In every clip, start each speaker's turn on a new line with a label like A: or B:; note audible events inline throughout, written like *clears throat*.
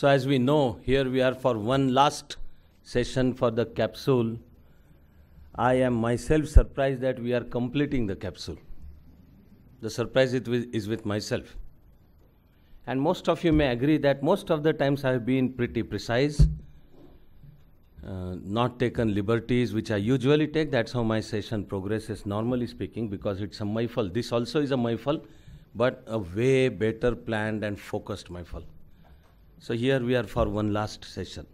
A: So as we know, here we are for one last session for the capsule. I am myself surprised that we are completing the capsule. The surprise is with myself. And most of you may agree that most of the times I have been pretty precise, uh, not taken liberties which I usually take. That's how my session progresses, normally speaking, because it's a myfal. This also is a myfal, but a way better planned and focused myfal. So here we are for one last session.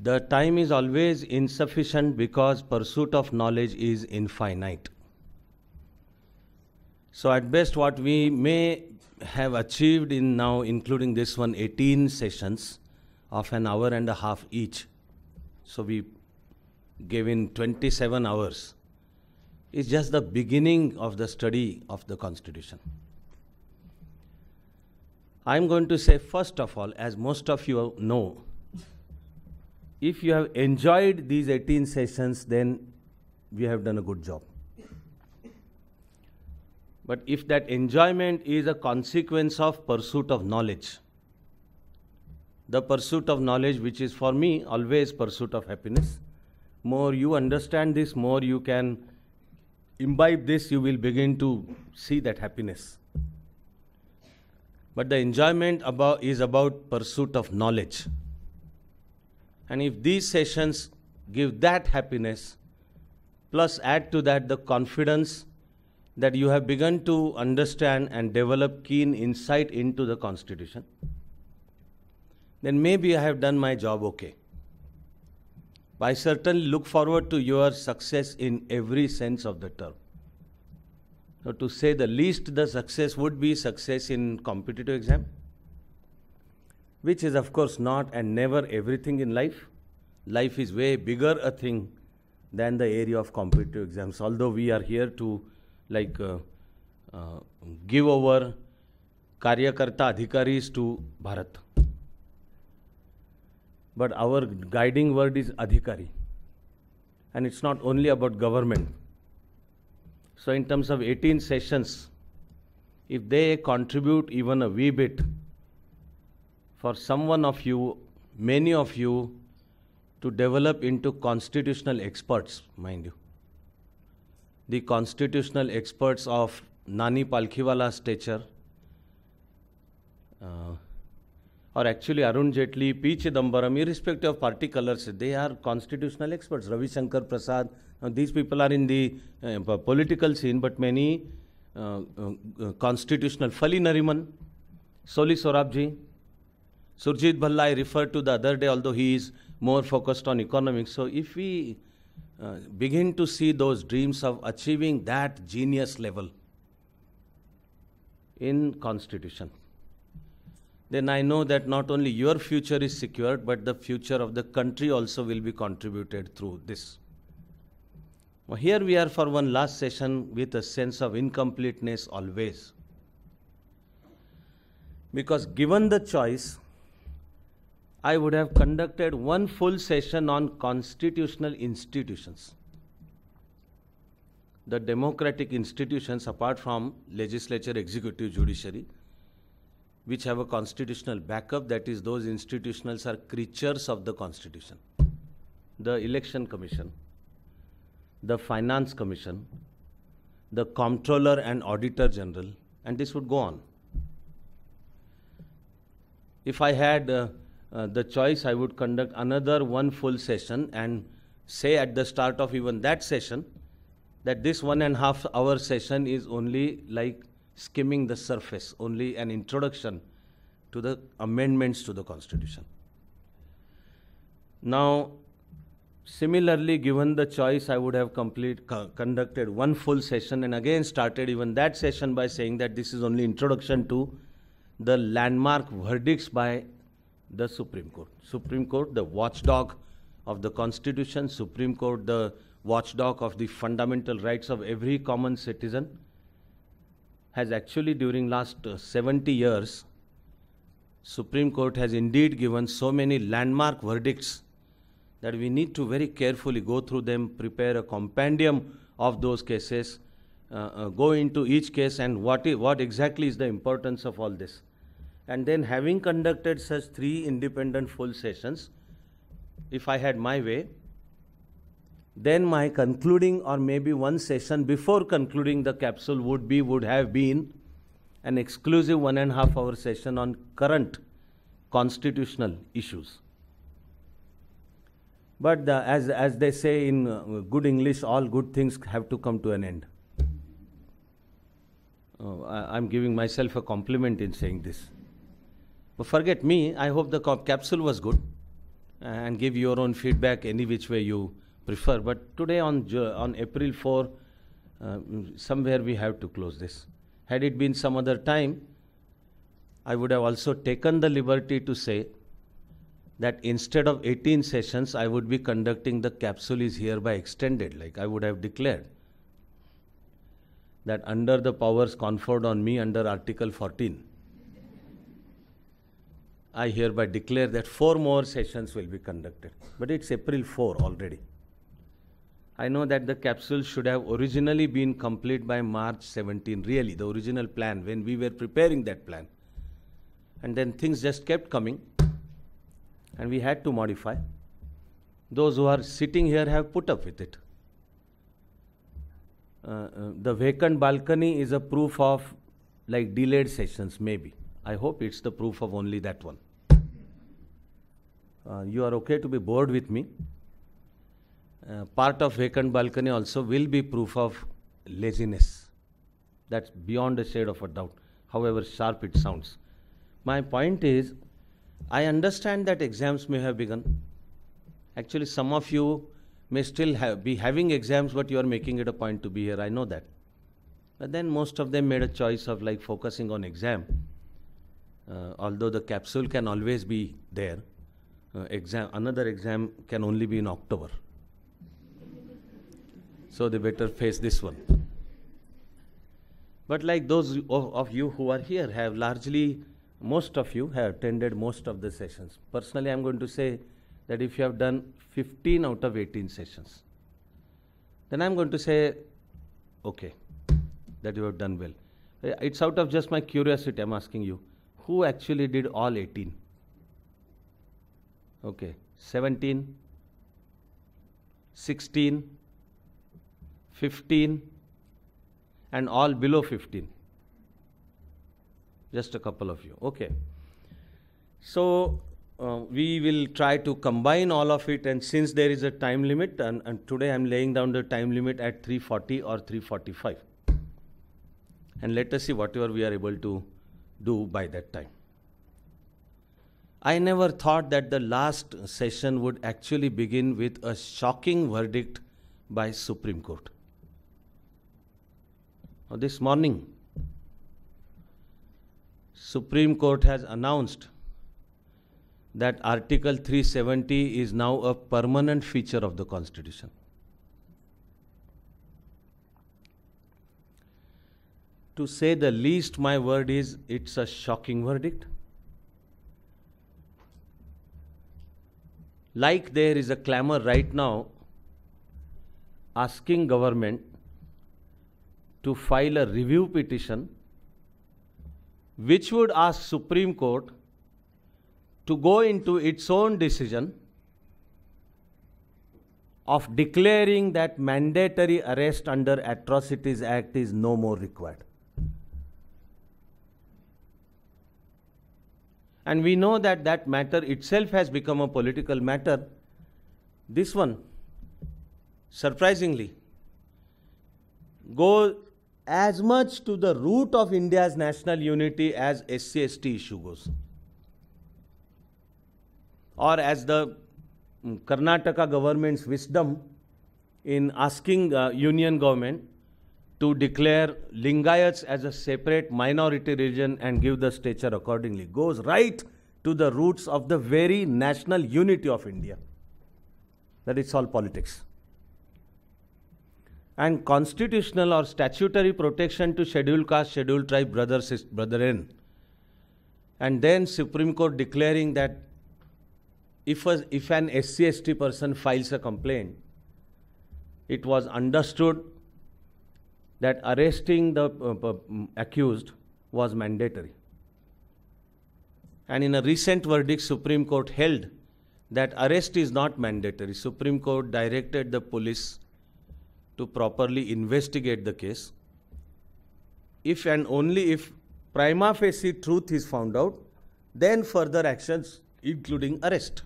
A: The time is always insufficient because pursuit of knowledge is infinite. So at best what we may have achieved in now including this one 18 sessions of an hour and a half each. So we gave in 27 hours is just the beginning of the study of the constitution. I'm going to say, first of all, as most of you know, if you have enjoyed these 18 sessions, then we have done a good job. But if that enjoyment is a consequence of pursuit of knowledge, the pursuit of knowledge, which is for me always pursuit of happiness, more you understand this, more you can imbibe this, you will begin to see that happiness but the enjoyment about, is about pursuit of knowledge. And if these sessions give that happiness, plus add to that the confidence that you have begun to understand and develop keen insight into the Constitution, then maybe I have done my job okay. But I certainly look forward to your success in every sense of the term. So to say the least, the success would be success in competitive exam, which is of course not and never everything in life. Life is way bigger a thing than the area of competitive exams. Although we are here to like uh, uh, give over, Karyakarta Adhikaris to Bharat. But our guiding word is Adhikari. And it's not only about government so in terms of 18 sessions, if they contribute even a wee bit, for someone of you, many of you, to develop into constitutional experts, mind you. The constitutional experts of Nani Palkhiwala's stature, uh, or actually Arun Jaitley, P. Chidambaram, irrespective of party colors, they are constitutional experts. Ravi Shankar Prasad, these people are in the uh, political scene, but many uh, uh, constitutional. Fali Nariman, Soli Sorabji, Surjit Bhalla, I referred to the other day, although he is more focused on economics. So if we uh, begin to see those dreams of achieving that genius level in constitution, then I know that not only your future is secured, but the future of the country also will be contributed through this here we are for one last session with a sense of incompleteness always. Because given the choice, I would have conducted one full session on constitutional institutions. The democratic institutions, apart from legislature, executive, judiciary, which have a constitutional backup, that is, those institutionals are creatures of the constitution. The election commission, the Finance Commission, the Comptroller and Auditor General, and this would go on. If I had uh, uh, the choice, I would conduct another one full session and say at the start of even that session that this one and a half hour session is only like skimming the surface, only an introduction to the amendments to the Constitution. Now, Similarly, given the choice, I would have complete, co- conducted one full session and again started even that session by saying that this is only introduction to the landmark verdicts by the Supreme Court. Supreme Court, the watchdog of the Constitution, Supreme Court, the watchdog of the fundamental rights of every common citizen, has actually during last uh, 70 years, Supreme Court has indeed given so many landmark verdicts that we need to very carefully go through them, prepare a compendium of those cases, uh, uh, go into each case and what, I- what exactly is the importance of all this. And then, having conducted such three independent full sessions, if I had my way, then my concluding or maybe one session before concluding the capsule would be would have been an exclusive one and a half hour session on current constitutional issues. But the, as, as they say in uh, good English, all good things have to come to an end. Oh, I, am giving myself a compliment in saying this. But forget me, I hope the capsule was good uh, and give your own feedback any which way you prefer. But today on, on April 4, uh, somewhere we have to close this. Had it been some other time, I would have also taken the liberty to say that instead of 18 sessions, I would be conducting the capsule is hereby extended, like I would have declared. That under the powers conferred on me under Article 14, I hereby declare that four more sessions will be conducted. But it's April 4 already. I know that the capsule should have originally been complete by March 17, really, the original plan, when we were preparing that plan. And then things just kept coming and we had to modify. Those who are sitting here have put up with it. Uh, uh, the vacant balcony is a proof of like delayed sessions, maybe. I hope it's the proof of only that one. Uh, you are okay to be bored with me. Uh, part of vacant balcony also will be proof of laziness. That's beyond a shade of a doubt, however sharp it sounds. My point is, I understand that exams may have begun. Actually, some of you may still have, be having exams, but you are making it a point to be here. I know that. But then most of them made a choice of like focusing on exam. Uh, although the capsule can always be there, uh, exam another exam can only be in October. so they better face this one. But like those of, of you who are here have largely most of you have attended most of the sessions. Personally, I'm going to say that if you have done 15 out of 18 sessions, then I'm going to say, okay, that you have done well. Eh, it's out of just my curiosity, I'm asking you. Who actually did all 18? Okay, 17, 16, 15, and all below 15 just a couple of you. Okay. So uh, we will try to combine all of it and since there is a time limit and, and today I'm laying down the time limit at 340 or 345 and let us see whatever we are able to do by that time. I never thought that the last session would actually begin with a shocking verdict by Supreme Court. this morning, Supreme Court has announced that Article 370 is now a permanent feature of the Constitution. To say the least, my word is it's a shocking verdict. Like there is a clamor right now asking government to file a review petition which would ask Supreme Court to go into its own decision of declaring that mandatory arrest under Atrocities Act is no more required. And we know that that matter itself has become a political matter. This one, surprisingly, goes as much to the root of India's national unity as SCST issue goes. Or as the mm, Karnataka government's wisdom in asking uh, union government to declare Lingayats as a separate minority region and give the stature accordingly goes right to the roots of the very national unity of India. That it's all politics and constitutional or statutory protection to scheduled caste, scheduled tribe brothers, brethren. And then Supreme Court declaring that if, a, if an SCST person files a complaint, it was understood that arresting the uh, accused was mandatory. And in a recent verdict, Supreme Court held that arrest is not mandatory. Supreme Court directed the police to properly investigate the case. If and only if prima facie truth is found out, then further actions, including arrest.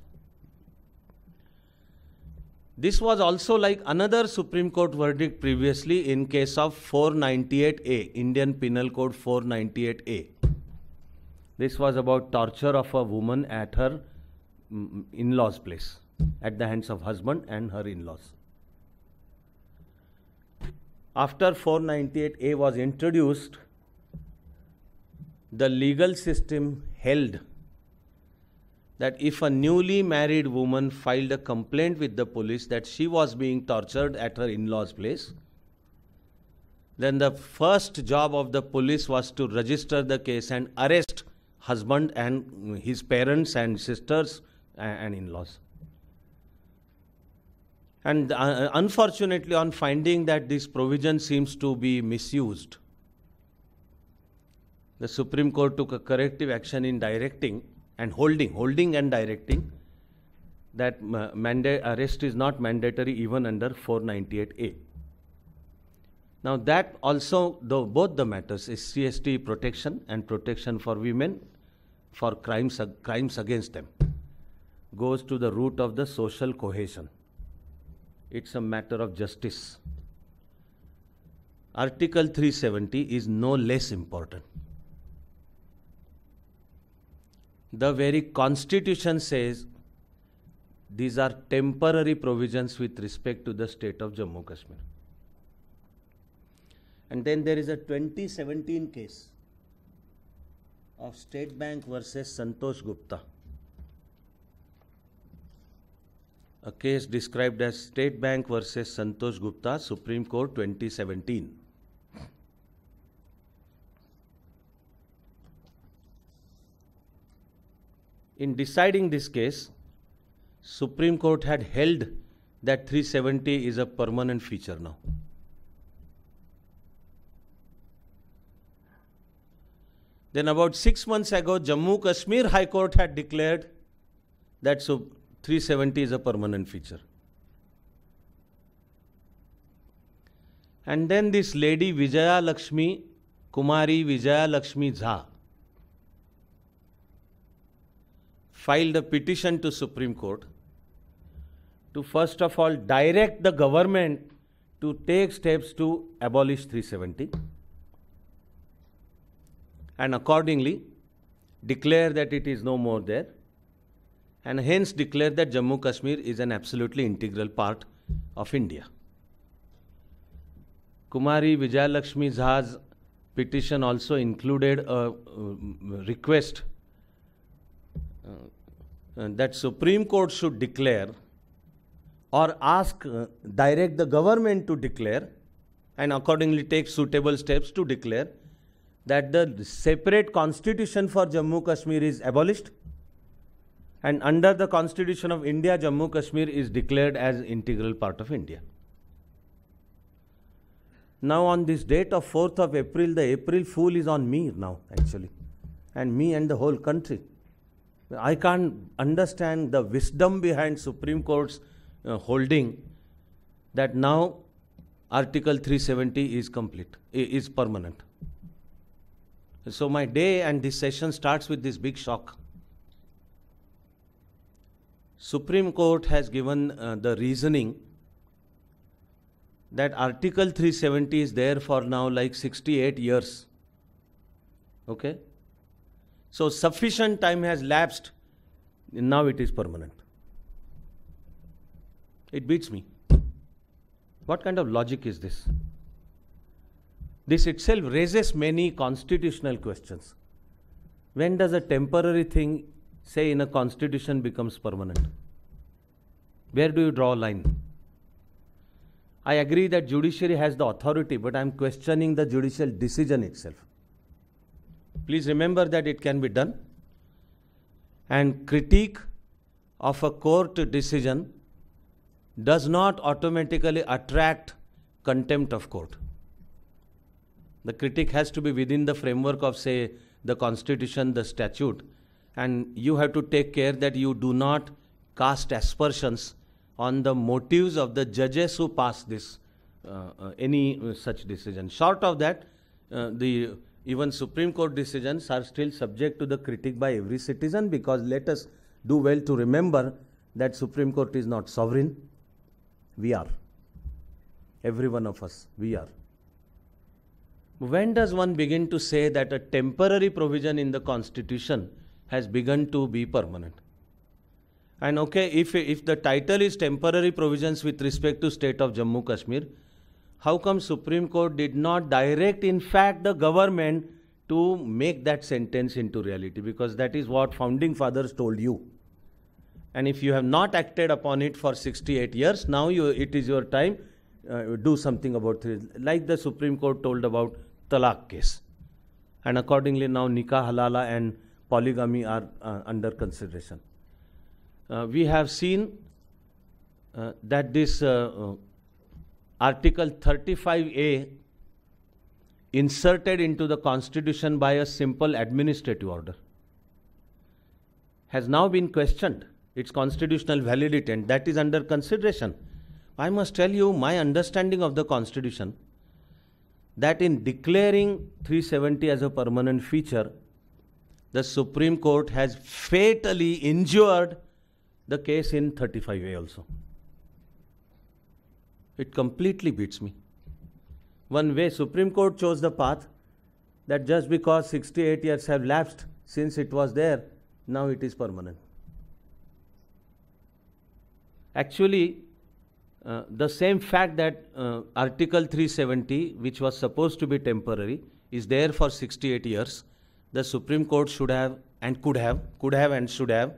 A: This was also like another Supreme Court verdict previously in case of 498A, Indian Penal Code 498A. This was about torture of a woman at her mm, in-laws place at the hands of husband and her in-laws. After 498A was introduced, the legal system held that if a newly married woman filed a complaint with the police that she was being tortured at her in law's place, then the first job of the police was to register the case and arrest husband and his parents and sisters and in laws. And uh, uh, unfortunately, on finding that this provision seems to be misused, the Supreme Court took a corrective action in directing and holding, holding and directing that uh, mandate arrest is not mandatory even under 498A. Now that also, though both the matters is CST protection and protection for women for crimes, crimes against them, goes to the root of the social cohesion it's a matter of justice. Article 370 is no less important. The very constitution says these are temporary provisions with respect to the state of Jammu Kashmir. And then there is a 2017 case of State Bank versus Santosh Gupta. a case described as State Bank versus Santosh Gupta, Supreme Court 2017. In deciding this case, Supreme Court had held that 370 is a permanent feature now. Then about 6 months ago, Jammu Kashmir High Court had declared that so 370 is a permanent feature. And then this lady Vijaya Lakshmi, Kumari Vijaya Lakshmi Jha, filed a petition to Supreme Court to first of all direct the government to take steps to abolish 370 and accordingly declare that it is no more there and hence declare that Jammu Kashmir is an absolutely integral part of India. Kumari Vijayalakshmi Jha's petition also included a uh, request uh, uh, that Supreme Court should declare or ask, direct the government to declare and accordingly take suitable steps to declare that the separate constitution for Jammu Kashmir is abolished and under the Constitution of India, Jammu Kashmir is declared as integral part of India. Now on this date of 4th of April, the April fool is on me now actually, and me and the whole country. I can't understand the wisdom behind Supreme Court's uh, holding that now Article 370 is complete, is permanent. So my day and this session starts with this big shock Supreme Court has given uh, the reasoning that Article 370 is there for now like 68 years. Okay? So sufficient time has lapsed. Now it is permanent. It beats me. What kind of logic is this? This itself raises many constitutional questions. When does a temporary thing say in a constitution becomes permanent? Where do you draw a line? I agree that judiciary has the authority, but I'm questioning the judicial decision itself. Please remember that it can be done. And critique of a court decision does not automatically attract contempt of court. The critique has to be within the framework of, say, the constitution, the statute, and you have to take care that you do not cast aspersions on the motives of the judges who pass this uh, uh, any uh, such decision. Short of that, uh, the even Supreme Court decisions are still subject to the critique by every citizen because let us do well to remember that Supreme Court is not sovereign. We are. Every one of us, we are. When does one begin to say that a temporary provision in the Constitution has begun to be permanent. And okay, if, if the title is temporary provisions with respect to state of Jammu Kashmir, how come Supreme Court did not direct, in fact, the government to make that sentence into reality? Because that is what founding fathers told you. And if you have not acted upon it for 68 years, now you, it is your time. Uh, do something about it. Like the Supreme Court told about talak case, and accordingly now nikah halala and polygamy are uh, under consideration. Uh, we have seen uh, that this uh, uh, Article 35A inserted into the Constitution by a simple administrative order has now been questioned, its constitutional validity, and that is under consideration. I must tell you my understanding of the Constitution that in declaring 370 as a permanent feature, the Supreme Court has fatally injured the case in 35A also. It completely beats me. One way, Supreme Court chose the path that just because 68 years have lapsed since it was there, now it is permanent. Actually, uh, the same fact that uh, Article 370, which was supposed to be temporary, is there for 68 years the Supreme Court should have and could have, could have and should have,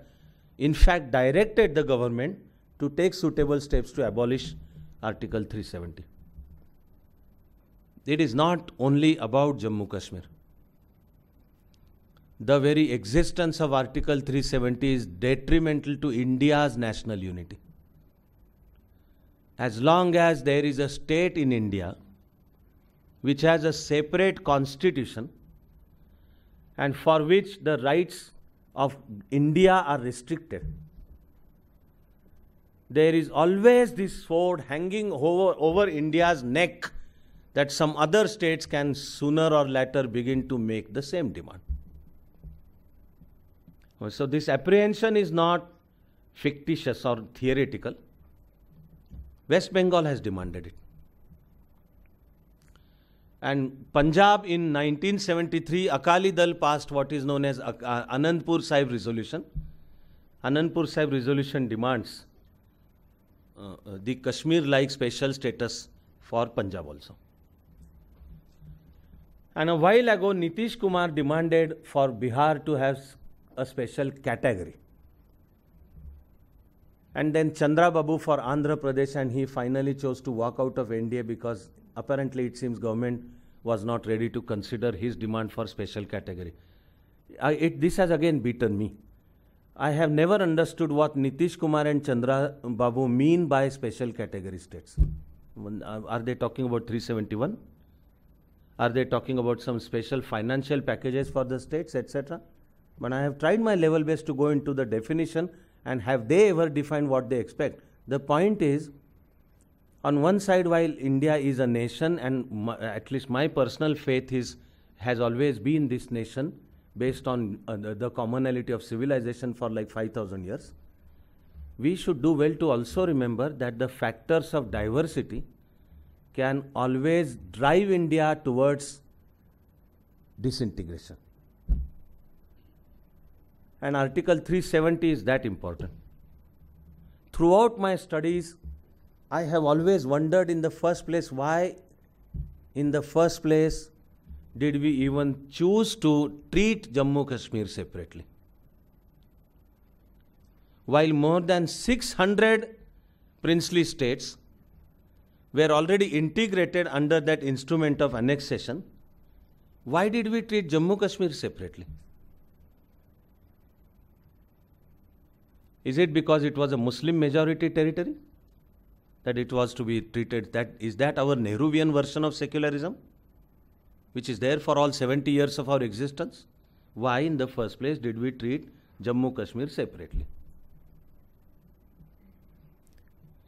A: in fact, directed the government to take suitable steps to abolish Article 370. It is not only about Jammu Kashmir. The very existence of Article 370 is detrimental to India's national unity. As long as there is a state in India which has a separate constitution and for which the rights of India are restricted. There is always this sword hanging over, over India's neck that some other states can sooner or later begin to make the same demand. So, this apprehension is not fictitious or theoretical. West Bengal has demanded it. And Punjab in 1973, Akali Dal passed what is known as uh, Anandpur Sahib Resolution. Anandpur Sahib Resolution demands uh, uh, the Kashmir-like special status for Punjab also. And a while ago, Nitish Kumar demanded for Bihar to have a special category. And then Chandra Babu for Andhra Pradesh, and he finally chose to walk out of India because apparently it seems government was not ready to consider his demand for special category. I, it, this has again beaten me. I have never understood what Nitish Kumar and Chandra Babu mean by special category states. Are they talking about 371? Are they talking about some special financial packages for the states, etc.? But I have tried my level best to go into the definition and have they ever defined what they expect? The point is, on one side, while India is a nation, and at least my personal faith is has always been this nation based on uh, the, the commonality of civilization for like 5,000 years, we should do well to also remember that the factors of diversity can always drive India towards disintegration. And Article 370 is that important. Throughout my studies, I have always wondered in the first place why, in the first place, did we even choose to treat Jammu Kashmir separately? While more than 600 princely states were already integrated under that instrument of annexation, why did we treat Jammu Kashmir separately? Is it because it was a Muslim majority territory? that it was to be treated that is that our Nehruvian version of secularism which is there for all 70 years of our existence why in the first place did we treat Jammu Kashmir separately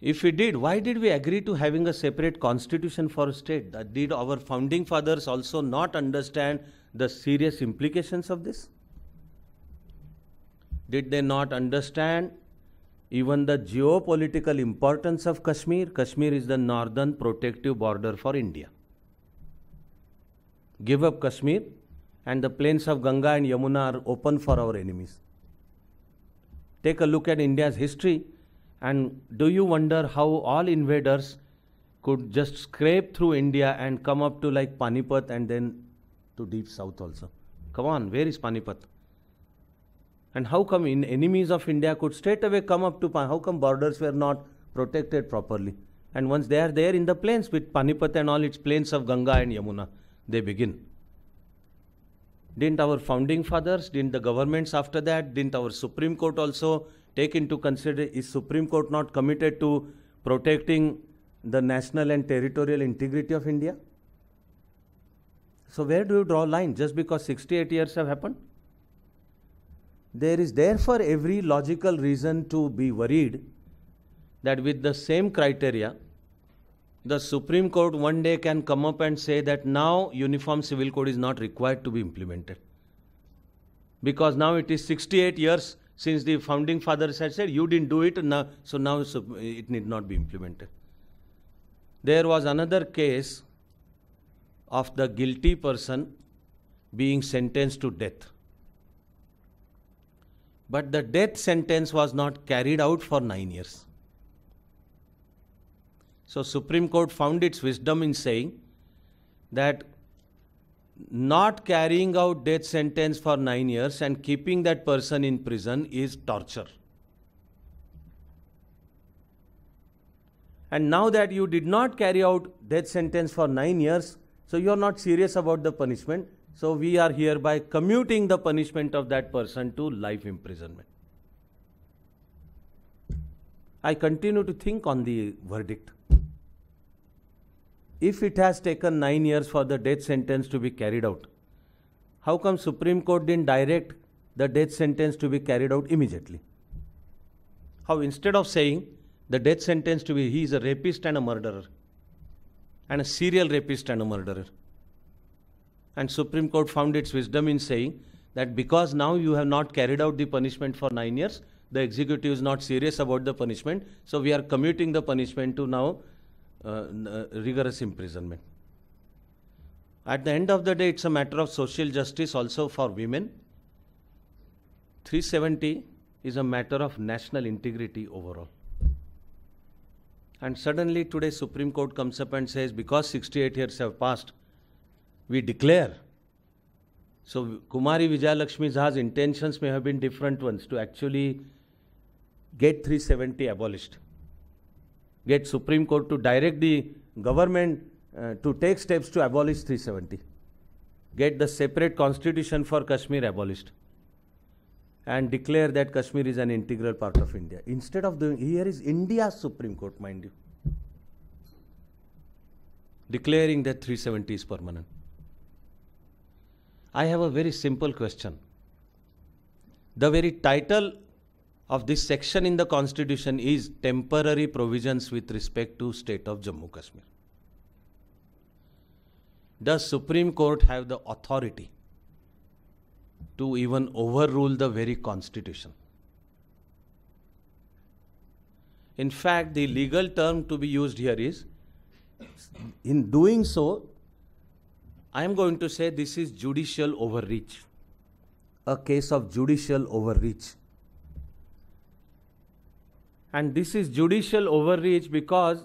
A: if we did why did we agree to having a separate constitution for a state that did our founding fathers also not understand the serious implications of this did they not understand even the geopolitical importance of Kashmir. Kashmir is the northern protective border for India. Give up Kashmir, and the plains of Ganga and Yamuna are open for our enemies. Take a look at India's history, and do you wonder how all invaders could just scrape through India and come up to like Panipat and then to deep south also? Come on, where is Panipat? And how come in enemies of India could straight away come up to how come borders were not protected properly? And once they are there in the plains with Panipat and all its plains of Ganga and Yamuna, they begin. Didn't our founding fathers, didn't the governments after that, didn't our Supreme Court also take into consideration is Supreme Court not committed to protecting the national and territorial integrity of India? So where do you draw line just because 68 years have happened? There is therefore every logical reason to be worried that with the same criteria, the Supreme Court one day can come up and say that now Uniform Civil Code is not required to be implemented. Because now it is 68 years since the founding fathers had said you didn't do it, now, so now it need not be implemented. There was another case of the guilty person being sentenced to death but the death sentence was not carried out for 9 years. So Supreme Court found its wisdom in saying that not carrying out death sentence for 9 years and keeping that person in prison is torture. And now that you did not carry out death sentence for 9 years, so you are not serious about the punishment, so we are hereby commuting the punishment of that person to life imprisonment. I continue to think on the verdict. If it has taken nine years for the death sentence to be carried out, how come Supreme Court didn't direct the death sentence to be carried out immediately? How instead of saying the death sentence to be he is a rapist and a murderer, and a serial rapist and a murderer, and Supreme Court found its wisdom in saying that because now you have not carried out the punishment for nine years, the executive is not serious about the punishment, so we are commuting the punishment to now uh, uh rigorous imprisonment. At the end of the day, it's a matter of social justice also for women. 370 is a matter of national integrity overall. And suddenly today Supreme Court comes up and says because 68 years have passed, we declare. So Kumari Vijayalakshmi Jha's intentions may have been different ones to actually get 370 abolished, get Supreme Court to direct the government uh, to take steps to abolish 370, get the separate constitution for Kashmir abolished, and declare that Kashmir is an integral part of India. Instead of doing, here is India's Supreme Court, mind you, declaring that 370 is permanent. I have a very simple question. The very title of this section in the constitution is temporary provisions with respect to state of Jammu Kashmir. Does Supreme Court have the authority to even overrule the very constitution? In fact, the legal term to be used here is in doing so, I am going to say this is judicial overreach. A case of judicial overreach. And this is judicial overreach because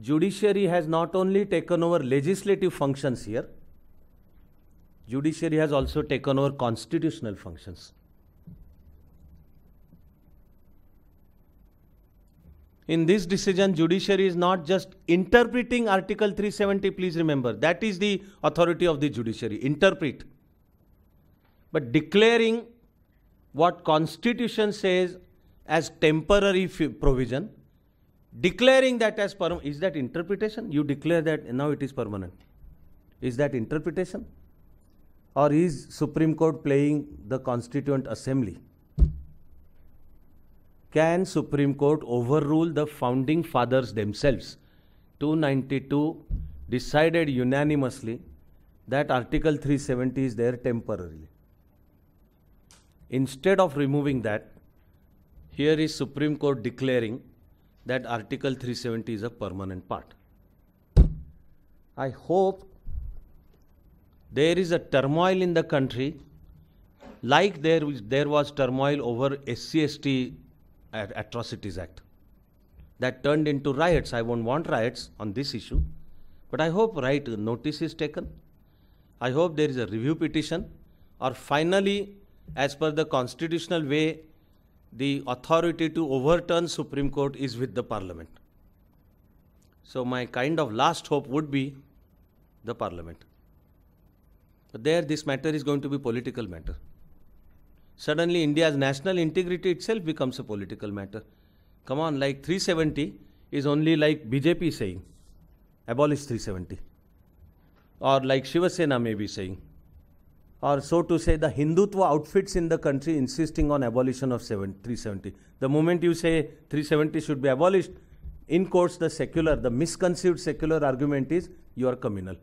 A: judiciary has not only taken over legislative functions here, judiciary has also taken over constitutional functions. in this decision judiciary is not just interpreting article 370 please remember that is the authority of the judiciary interpret but declaring what constitution says as temporary provision declaring that as perm is that interpretation you declare that now it is permanent is that interpretation or is supreme court playing the constituent assembly can Supreme Court overrule the founding fathers themselves? 292 decided unanimously that Article 370 is there temporarily. Instead of removing that, here is Supreme Court declaring that Article 370 is a permanent part. I hope there is a turmoil in the country like there, there was turmoil over SCST Atrocities Act. That turned into riots. I won't want riots on this issue. But I hope right notice is taken. I hope there is a review petition. Or finally, as per the constitutional way, the authority to overturn Supreme Court is with the Parliament. So my kind of last hope would be the Parliament. But there this matter is going to be political matter suddenly India's national integrity itself becomes a political matter. Come on, like 370 is only like BJP saying, abolish 370. Or like Shiva Sena may be saying. Or so to say, the Hindutva outfits in the country insisting on abolition of 370. The moment you say 370 should be abolished, in quotes, the secular, the misconceived secular argument is you are communal.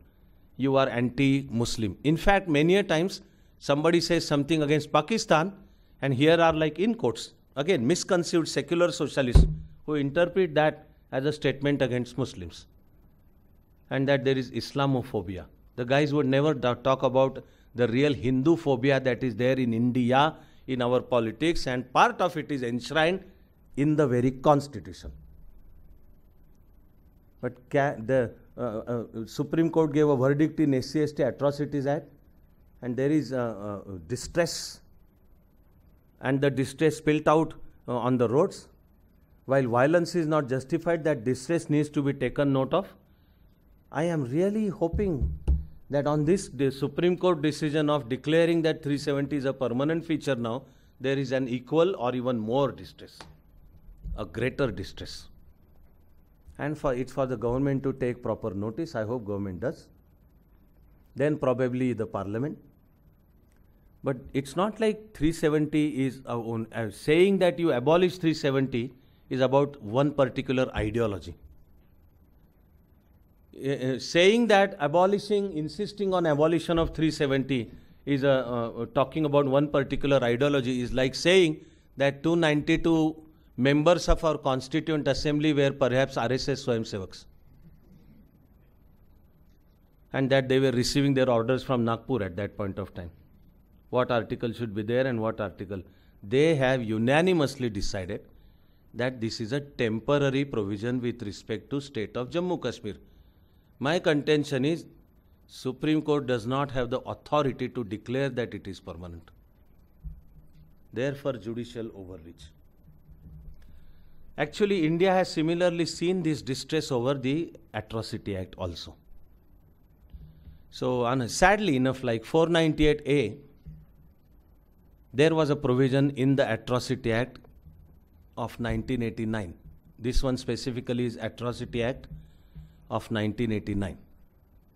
A: You are anti-Muslim. In fact, many a times somebody says something against Pakistan, and here are like in quotes, again, misconceived secular socialists who interpret that as a statement against Muslims and that there is Islamophobia. The guys would never talk about the real Hindu phobia that is there in India, in our politics, and part of it is enshrined in the very constitution. But the uh, uh, Supreme Court gave a verdict in SCST Atrocities Act and there is distress, and the distress spilt out uh, on the roads. While violence is not justified, that distress needs to be taken note of. I am really hoping that on this the Supreme Court decision of declaring that 370 is a permanent feature now, there is an equal or even more distress, a greater distress. And for it's for the government to take proper notice. I hope government does. Then probably the parliament. But it's not like 370 is Uh, saying that you abolish 370 is about one particular ideology. Uh, uh, saying that abolishing, insisting on abolition of 370 is uh, uh, talking about one particular ideology is like saying that 292 members of our constituent assembly were perhaps RSS Swayamsevaks and that they were receiving their orders from Nagpur at that point of time what article should be there and what article. They have unanimously decided that this is a temporary provision with respect to state of Jammu Kashmir. My contention is Supreme Court does not have the authority to declare that it is permanent. Therefore, judicial overreach. Actually, India has similarly seen this distress over the Atrocity Act also. So, sadly enough, like 498A, there was a provision in the Atrocity Act of 1989. This one specifically is Atrocity Act of 1989.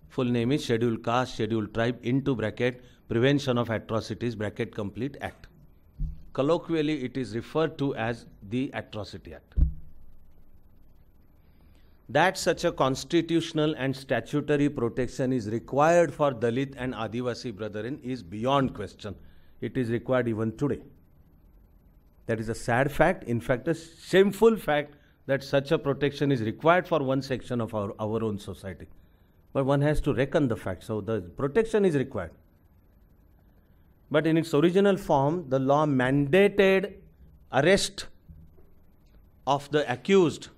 A: Full name is Schedule Caste, Schedule Tribe into bracket Prevention of Atrocities bracket complete act. Colloquially, it is referred to as the Atrocity Act. That such a constitutional and statutory protection is required for Dalit and Adivasi brethren is beyond question it is required even today. That is a sad fact, in fact, a shameful fact that such a protection is required for one section of our, our own society. But one has to reckon the fact, so the protection is required. But in its original form, the law mandated arrest of the accused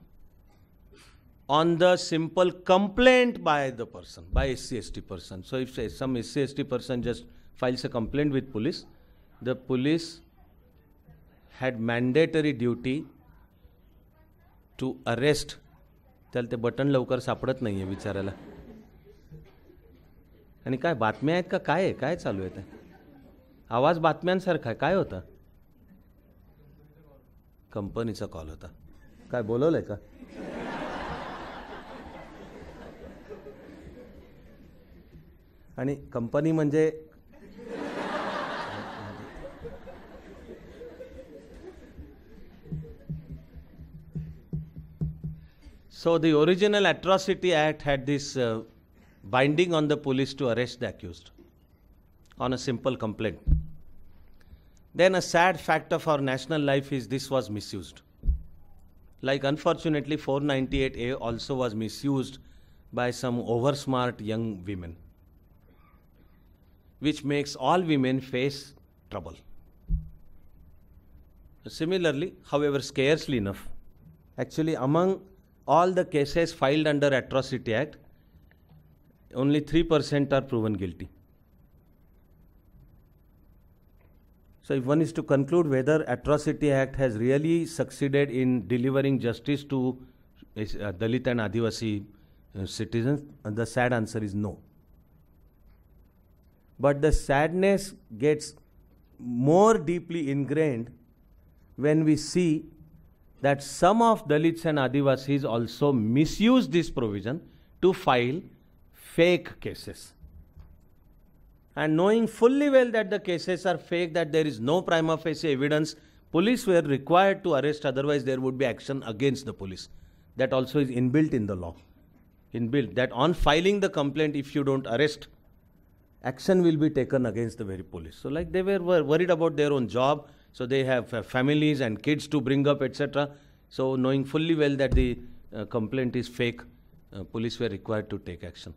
A: on the simple complaint by the person, by SCST person. So if say, some SCST person just files a complaint with police. The police had mandatory duty to arrest. त्याला ते button लवकर सापडत नाही आहे विचारायला आणि काय बातम्या आहेत का काय आहे काय चालू आहे आवाज बातम्यांसारखा काय होतं कंपनीचा कॉल होता काय बोलवलं आहे का आणि कंपनी म्हणजे So the original Atrocity Act had this uh, binding on the police to arrest the accused on a simple complaint. Then a sad fact of our national life is this was misused. Like unfortunately 498A also was misused by some oversmart young women which makes all women face trouble. Similarly, however scarcely enough, actually among all the cases filed under Atrocity Act, only 3% are proven guilty. So if one is to conclude whether Atrocity Act has really succeeded in delivering justice to uh, Dalit and Adivasi uh, citizens, uh, the sad answer is no. But the sadness gets more deeply ingrained when we see that some of Dalits and Adivasis also misuse this provision to file fake cases. And knowing fully well that the cases are fake, that there is no prima facie evidence, police were required to arrest, otherwise, there would be action against the police. That also is inbuilt in the law. Inbuilt that on filing the complaint, if you don't arrest, action will be taken against the very police. So, like they were, worried about their own job, so they have uh, families and kids to bring up, etc. So knowing fully well that the uh, complaint is fake, uh, police were required to take action.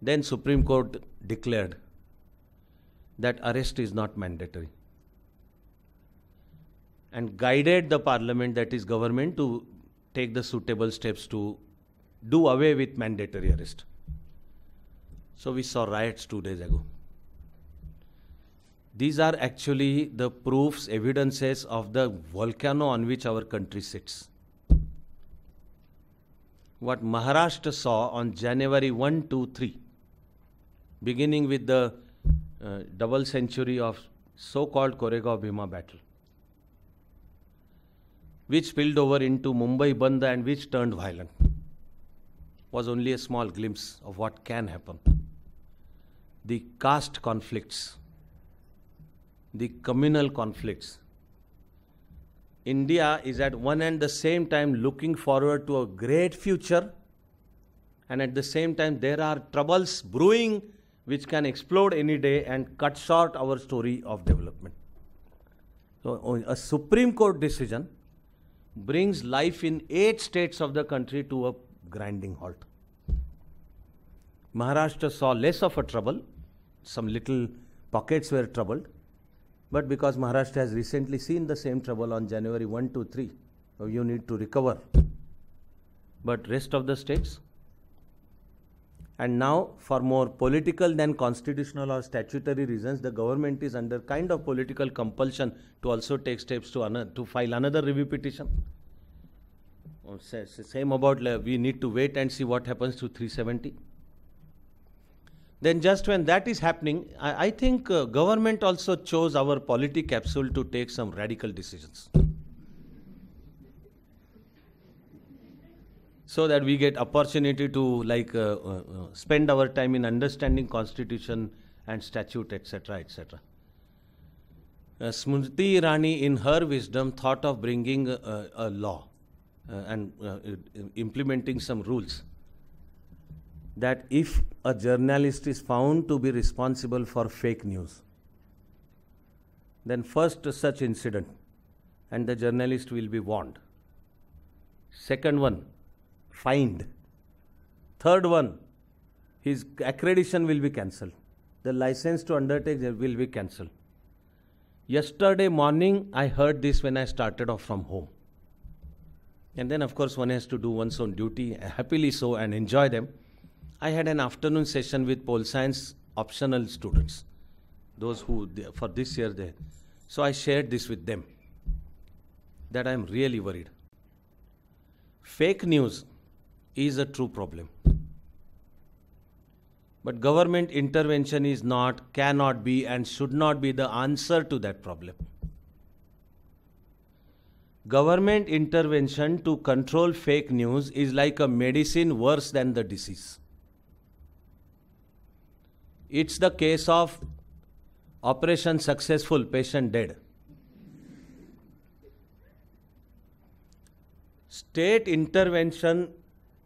A: Then Supreme Court declared that arrest is not mandatory and guided the parliament that is government to take the suitable steps to do away with mandatory arrest. So we saw riots two days ago. These are actually the proofs, evidences of the volcano on which our country sits. What Maharashtra saw on January 1, 2, 3, beginning with the uh, double century of so-called Koregaon-Bhima battle, which spilled over into Mumbai Bandha and which turned violent, was only a small glimpse of what can happen. The caste conflicts the communal conflicts. India is at one and the same time looking forward to a great future, and at the same time, there are troubles brewing which can explode any day and cut short our story of development. So, oh, a Supreme Court decision brings life in eight states of the country to a grinding halt. Maharashtra saw less of a trouble, some little pockets were troubled, but because Maharashtra has recently seen the same trouble on January 1 2, 3, so you need to recover. But rest of the states? And now, for more political than constitutional or statutory reasons, the government is under kind of political compulsion to also take steps to, to file another review petition. Oh, same about we need to wait and see what happens to 370 then just when that is happening, I, I think uh, government also chose our polity capsule to take some radical decisions. so that we get opportunity to like uh, uh, uh spend our time in understanding constitution and statute etc etc uh, smriti irani in her wisdom thought of bringing uh, a law uh, and implementing some rules that if a journalist is found to be responsible for fake news, then first such incident and the journalist will be warned. Second one, fined. Third one, his accreditation will be cancelled. The license to undertake will be cancelled. Yesterday morning, I heard this when I started off from home. And then, of course, one has to do one's own duty, happily so, and enjoy them. I had an afternoon session with pol science optional students, those who for this year they. So I shared this with them that I am really worried. Fake news is a true problem. But government intervention is not, cannot be, and should not be the answer to that problem. Government intervention to control fake news is like a medicine worse than the disease. It's the case of operation successful, patient dead. State intervention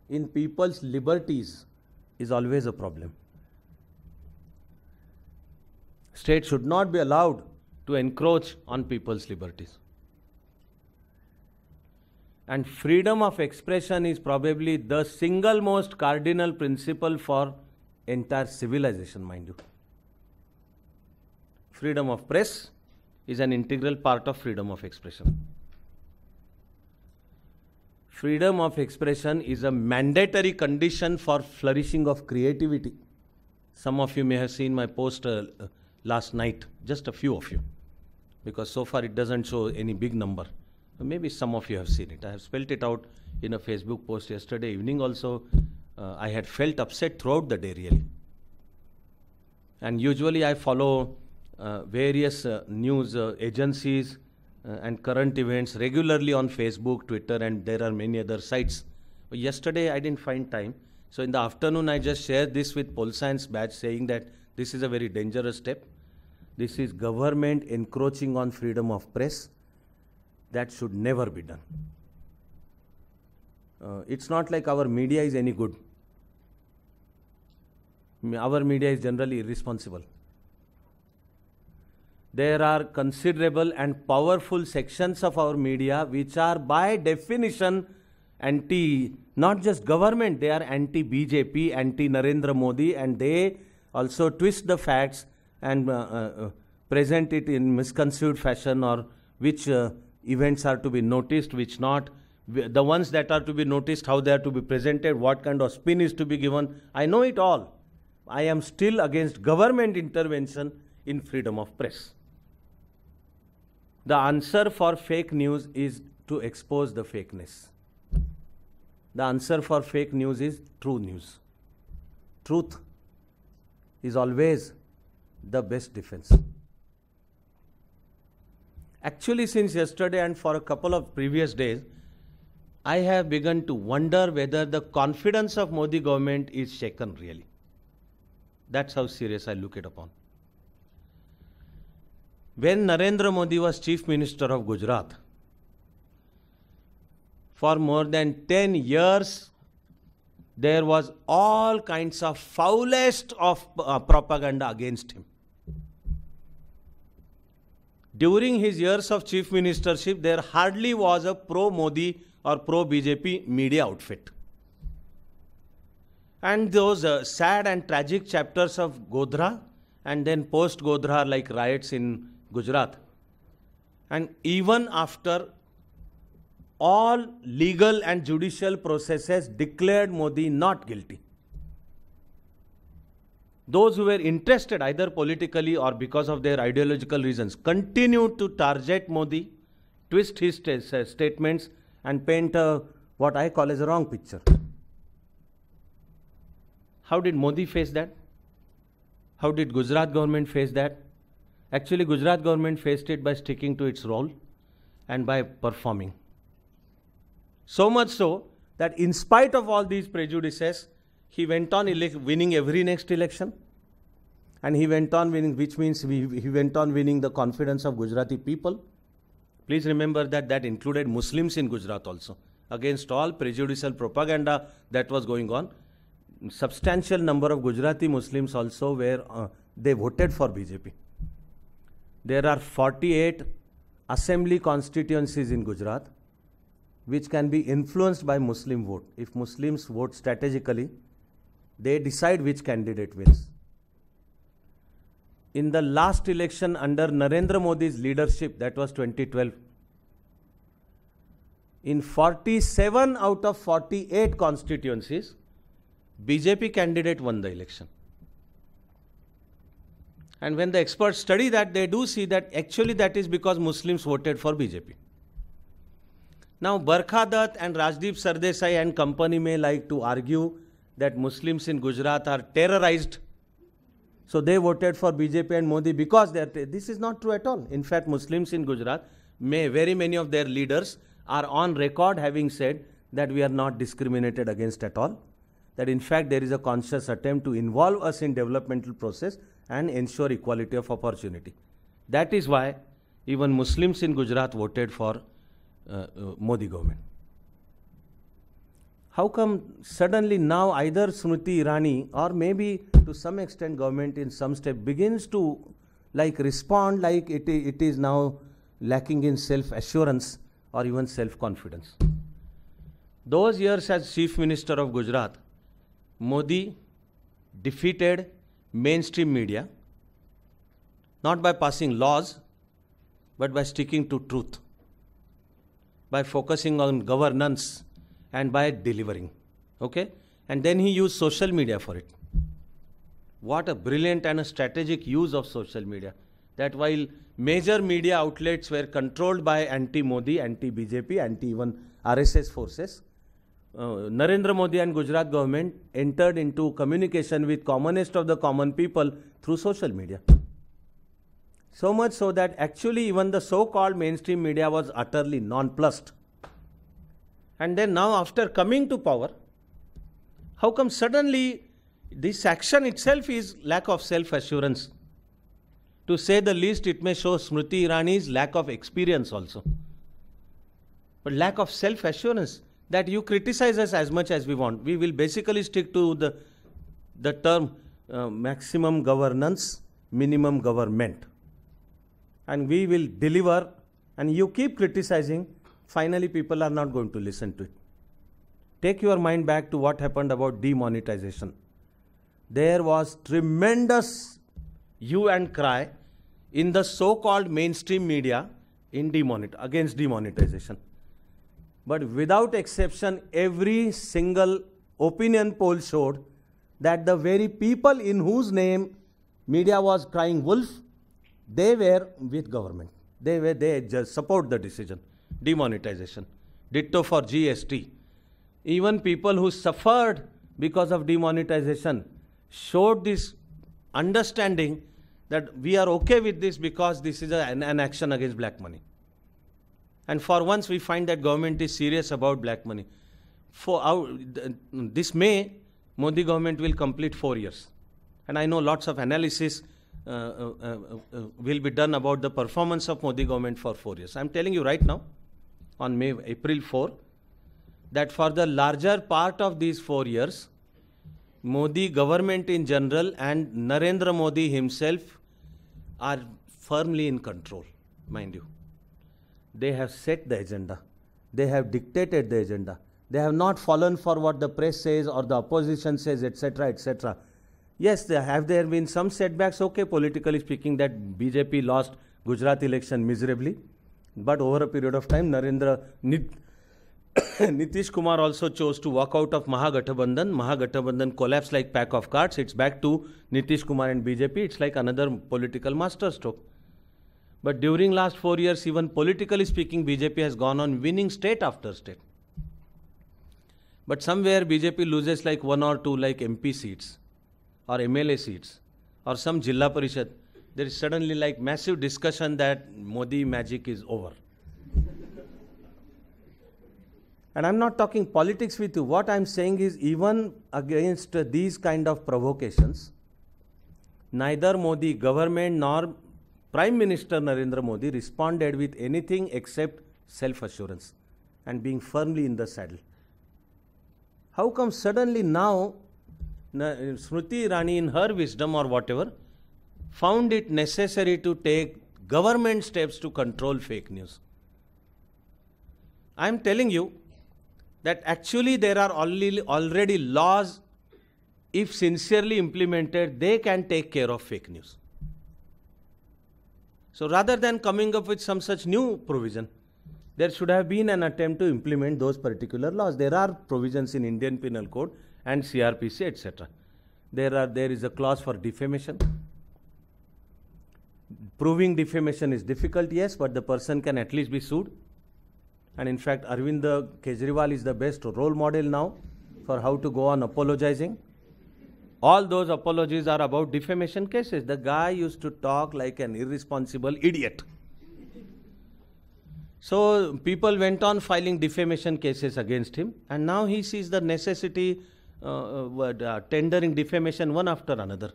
A: in people's liberties is always a problem. State should not be allowed to encroach on people's liberties. And freedom of expression is probably the single most cardinal principle for entire civilization, mind you. Freedom of press is an integral part of freedom of expression. Freedom of expression is a mandatory condition for flourishing of creativity. Some of you may have seen my post uh, last night, just a few of you, because so far it doesn't show any big number. Maybe some of you have seen it. I have spelled it out in a Facebook post yesterday evening also uh, I had felt upset throughout the day, really. And usually I follow uh, various uh, news uh, agencies uh, and current events regularly on Facebook, Twitter, and there are many other sites. But yesterday I didn't find time. So in the afternoon, I just shared this with Pol Science Batch saying that this is a very dangerous step. This is government encroaching on freedom of press. That should never be done. Uh, it's not like our media is any good our media is generally irresponsible. There are considerable and powerful sections of our media which are by definition anti, not just government, they are anti BJP, anti Narendra Modi, and they also twist the facts and uh, uh, uh present it in misconceived fashion or which uh, events are to be noticed, which not the ones that are to be noticed, how they are to be presented, what kind of spin is to be given. I know it all. I am still against government intervention in freedom of press. The answer for fake news is to expose the fakeness. The answer for fake news is true news. Truth is always the best defense. Actually, since yesterday and for a couple of previous days, I have begun to wonder whether the confidence of Modi government is shaken really. That's how serious I look it upon. When Narendra Modi was Chief Minister of Gujarat, for more than 10 years, there was all kinds of foulest of uh, propaganda against him. During his years of chief ministership, there hardly was a pro Modi or pro BJP media outfit. And those uh, sad and tragic chapters of Godhra and then post Godhra, like riots in Gujarat. And even after all legal and judicial processes declared Modi not guilty. Those who were interested either politically or because of their ideological reasons continued to target Modi, twist his statements, and paint a, what I call as a wrong picture. How did Modi face that? How did Gujarat government face that? Actually, Gujarat government faced it by sticking to its role and by performing. So much so that in spite of all these prejudices, he went on winning every next election. And he went on winning, which means he went on winning the confidence of Gujarati people. Please remember that that included Muslims in Gujarat also, against all prejudicial propaganda that was going on substantial number of Gujarati Muslims also were, uh, they voted for BJP. There are 48 assembly constituencies in Gujarat which can be influenced by Muslim vote. If Muslims vote strategically, they decide which candidate wins. In the last election under Narendra Modi's leadership, that was 2012, in 47 out of 48 constituencies, BJP candidate won the election. And when the experts study that, they do see that actually that is because Muslims voted for BJP. Now, Barkhadat and Rajdeep Sardesai and company may like to argue that Muslims in Gujarat are terrorized. So they voted for BJP and Modi because they are. this is not true at all. In fact, Muslims in Gujarat, may, very many of their leaders are on record having said that we are not discriminated against at all that in fact there is a conscious attempt to involve us in developmental process and ensure equality of opportunity. That is why even Muslims in Gujarat voted for uh, uh, Modi government. How come suddenly now either Smriti Irani or maybe to some extent government in some step begins to like respond like it, it is now lacking in self-assurance or even self-confidence. Those years as Chief Minister of Gujarat, Modi defeated mainstream media not by passing laws but by sticking to truth, by focusing on governance and by delivering. Okay? And then he used social media for it. What a brilliant and a strategic use of social media. That while major media outlets were controlled by anti Modi, anti BJP, anti even RSS forces, uh, Narendra Modi and Gujarat government entered into communication with commonest of the common people through social media. So much so that actually even the so-called mainstream media was utterly nonplussed. And then now after coming to power, how come suddenly this action itself is lack of self-assurance? To say the least, it may show Smriti Irani's lack of experience also. But lack of self-assurance that you criticize us as much as we want. We will basically stick to the, the term uh, maximum governance, minimum government. And we will deliver, and you keep criticizing, finally, people are not going to listen to it. Take your mind back to what happened about demonetization. There was tremendous hue and cry in the so called mainstream media in demonet- against demonetization. But without exception, every single opinion poll showed that the very people in whose name media was crying wolf, they were with government. They were they just support the decision, demonetization. Ditto for GST. Even people who suffered because of demonetization showed this understanding that we are okay with this because this is an, an action against black money. And for once, we find that government is serious about black money. For our, this May, Modi government will complete four years. And I know lots of analysis uh, uh, uh, uh, will be done about the performance of Modi government for four years. I'm telling you right now, on May, April 4, that for the larger part of these four years, Modi government in general and Narendra Modi himself are firmly in control, mind you they have set the agenda. They have dictated the agenda. They have not fallen for what the press says or the opposition says, etc., etc. Yes, there have there been some setbacks, okay, politically speaking, that BJP lost Gujarat election miserably. But over a period of time, Narendra Nit- *coughs* Nitish Kumar also chose to walk out of Mahagathabandhan. Mahagathabandhan collapsed like pack of cards. It's back to Nitish Kumar and BJP. It's like another political masterstroke. But during last four years, even politically speaking, BJP has gone on winning state after state. But somewhere BJP loses like one or two like MP seats or MLA seats or some Jilla Parishad. There is suddenly like massive discussion that Modi magic is over. and I'm not talking politics with you. What I'm saying is even against these kind of provocations, neither Modi government nor Prime Minister Narendra Modi responded with anything except self assurance and being firmly in the saddle. How come suddenly now Smriti Rani, in her wisdom or whatever, found it necessary to take government steps to control fake news? I am telling you that actually there are already laws, if sincerely implemented, they can take care of fake news. So rather than coming up with some such new provision, there should have been an attempt to implement those particular laws. There are provisions in Indian Penal Code and CRPC, etc. There, are, there is a clause for defamation. Proving defamation is difficult, yes, but the person can at least be sued. And in fact, Arvind Kejriwal is the best role model now for how to go on apologizing all those apologies are about defamation cases. The guy used to talk like an irresponsible idiot. So people went on filing defamation cases against him, and now he sees the necessity uh, uh, uh tendering defamation one after another.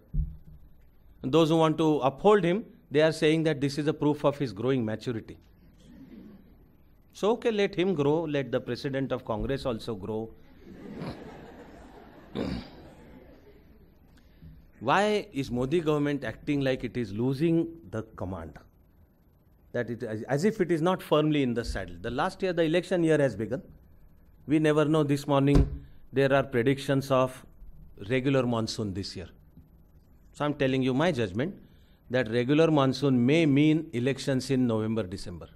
A: And those who want to uphold him, they are saying that this is a proof of his growing maturity. So, okay, let him grow, let the president of Congress also grow. Why is Modi government acting like it is losing the command? That it as if it is not firmly in the saddle. The last year, the election year has begun. We never know. This morning, there are predictions of regular monsoon this year. So I'm telling you my judgment that regular monsoon may mean elections in November, December.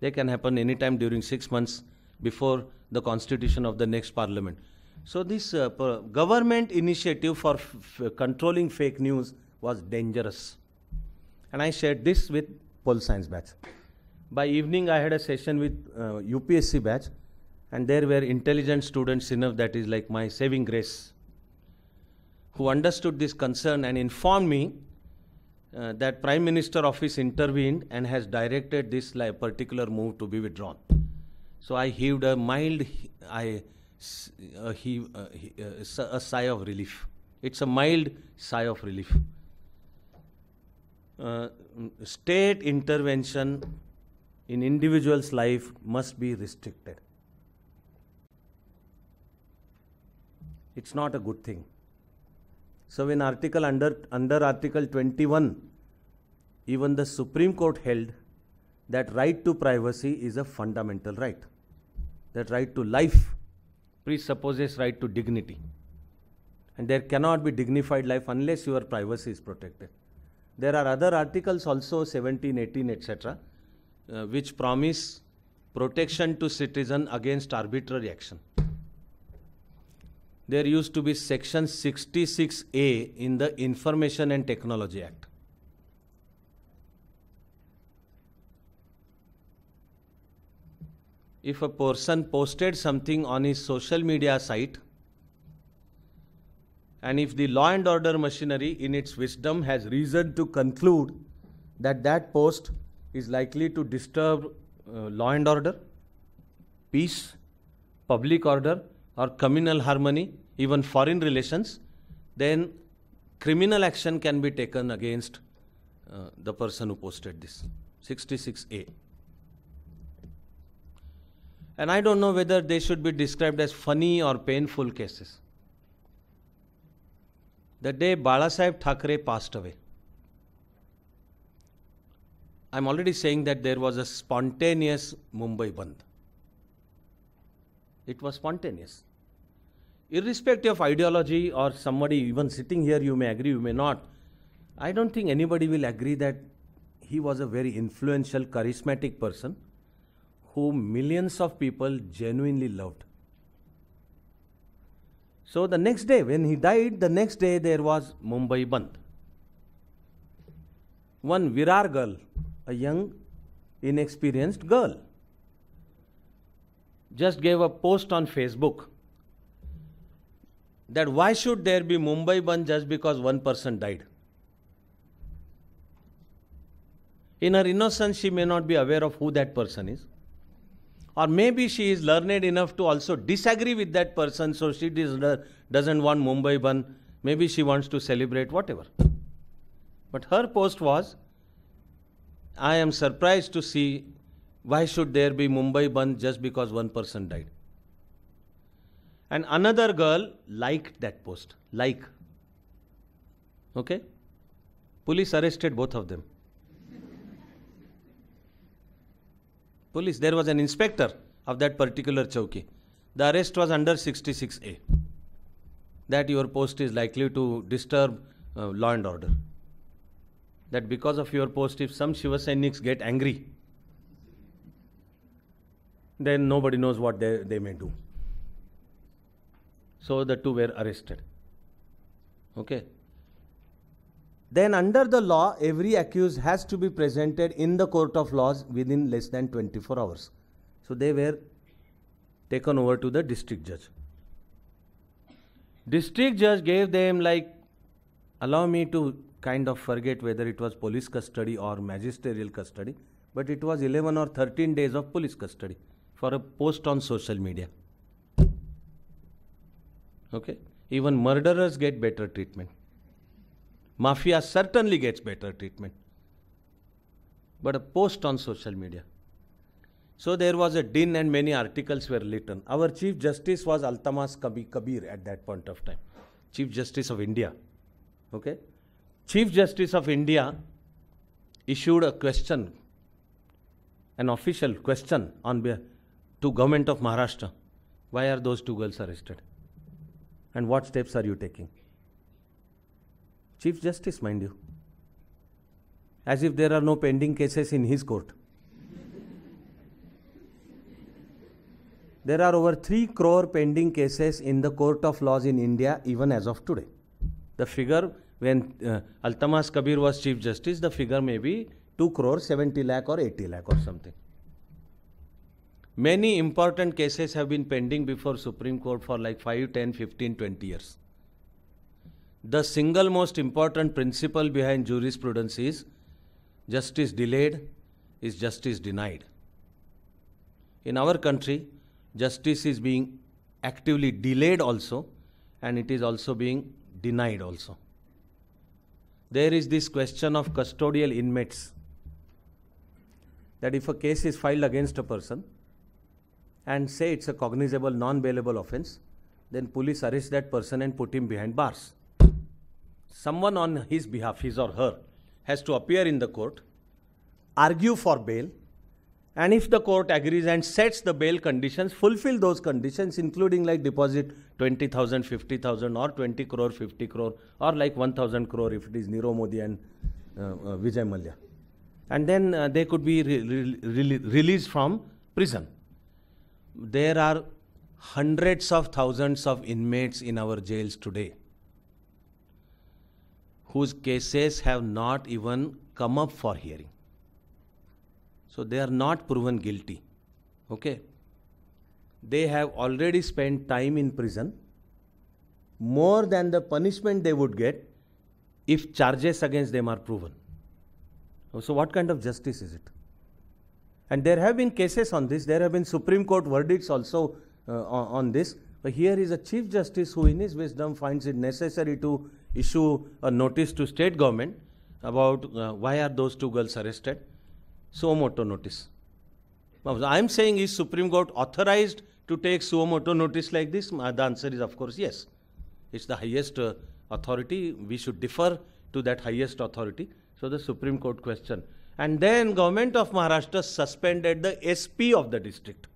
A: They can happen anytime during six months before the constitution of the next parliament. So this uh, government initiative for controlling fake news was dangerous. And I shared this with pol science batch. By evening, I had a session with uh, UPSC batch, and there were intelligent students enough that is like my saving grace, who understood this concern and informed me uh, that Prime Minister office intervened and has directed this like, particular move to be withdrawn. So I heaved a mild, I uh, uh, uh, a, he, a sigh of relief. It's a mild sigh of relief. Uh, state intervention in individual's life must be restricted. It's not a good thing. So in article under under article 21 even the supreme court held that right to privacy is a fundamental right that right to life presupposes right to dignity. And there cannot be dignified life unless your privacy is protected. There are other articles also, 17, 18, etc., uh, which promise protection to citizen against arbitrary action. There used to be section 66A in the Information and Technology Act. if a person posted something on his social media site and if the law and order machinery in its wisdom has reason to conclude that that post is likely to disturb uh, law and order peace public order or communal harmony even foreign relations then criminal action can be taken against uh, the person who posted this 66a and I don't know whether they should be described as funny or painful cases. The day Balasaheb Thackeray passed away, I'm already saying that there was a spontaneous Mumbai band. It was spontaneous. Irrespective of ideology or somebody even sitting here, you may agree, you may not. I don't think anybody will agree that he was a very influential, charismatic person whom millions of people genuinely loved. So the next day, when he died, the next day there was Mumbai band. One Virar girl, a young, inexperienced girl, just gave a post on Facebook that why should there be Mumbai band just because one person died? In her innocence, she may not be aware of who that person is or maybe she is learned enough to also disagree with that person so she doesn't want mumbai ban maybe she wants to celebrate whatever but her post was i am surprised to see why should there be mumbai ban just because one person died and another girl liked that post like okay police arrested both of them police. There was an inspector of that particular chowki. The arrest was under 66A. That your post is likely to disturb uh, law and order. That because of your post, if some Shiva Sainiks get angry, then nobody knows what they, they may do. So the two were arrested. Okay then under the law, every accused has to be presented in the court of laws within less than 24 hours. So they were taken over to the district judge. District judge gave them like, allow me to kind of forget whether it was police custody or magisterial custody, but it was 11 or 13 days of police custody for a post on social media. Okay, even murderers get better treatment. Mafia certainly gets better treatment. But a post on social media. So there was a din and many articles were written. Our Chief Justice was Altamas Kabir at that point of time. Chief Justice of India. Okay? Chief Justice of India issued a question, an official question on to government of Maharashtra. Why are those two girls arrested? And what steps are you taking? Chief Justice, mind you, as if there are no pending cases in his court. there are over 3 crore pending cases in the court of laws in India even as of today. The figure, when uh, Altamas Kabir was Chief Justice, the figure may be 2 crore 70 lakh or 80 lakh or something. Many important cases have been pending before Supreme Court for like 5, 10, 15, 20 years. The single most important principle behind jurisprudence is justice delayed is justice denied. In our country, justice is being actively delayed also, and it is also being denied also. There is this question of custodial inmates that if a case is filed against a person and say it's a cognizable non bailable offense, then police arrest that person and put him behind bars someone on his behalf, his or her, has to appear in the court, argue for bail, and if the court agrees and sets the bail conditions, fulfill those conditions, including like deposit 20,000, 50,000, or 20 crore, 50 crore, or like 1,000 crore if it is Niro Modi and uh, uh, Vijay Mallya. And then uh, they could be re re released from prison. There are hundreds of thousands of inmates in our jails today whose cases have not even come up for hearing. So they are not proven guilty. Okay. They have already spent time in prison, more than the punishment they would get if charges against them are proven. So, what kind of justice is it? And there have been cases on this, there have been Supreme Court verdicts also uh, on this. But here is a Chief Justice who, in his wisdom, finds it necessary to issue a notice to state government about uh, why are those two girls arrested. Suomoto notice. I am saying is Supreme Court authorized to take Suomoto notice like this? The answer is of course yes. It's the highest uh, authority. We should defer to that highest authority. So the Supreme Court question. And then government of Maharashtra suspended the SP of the district.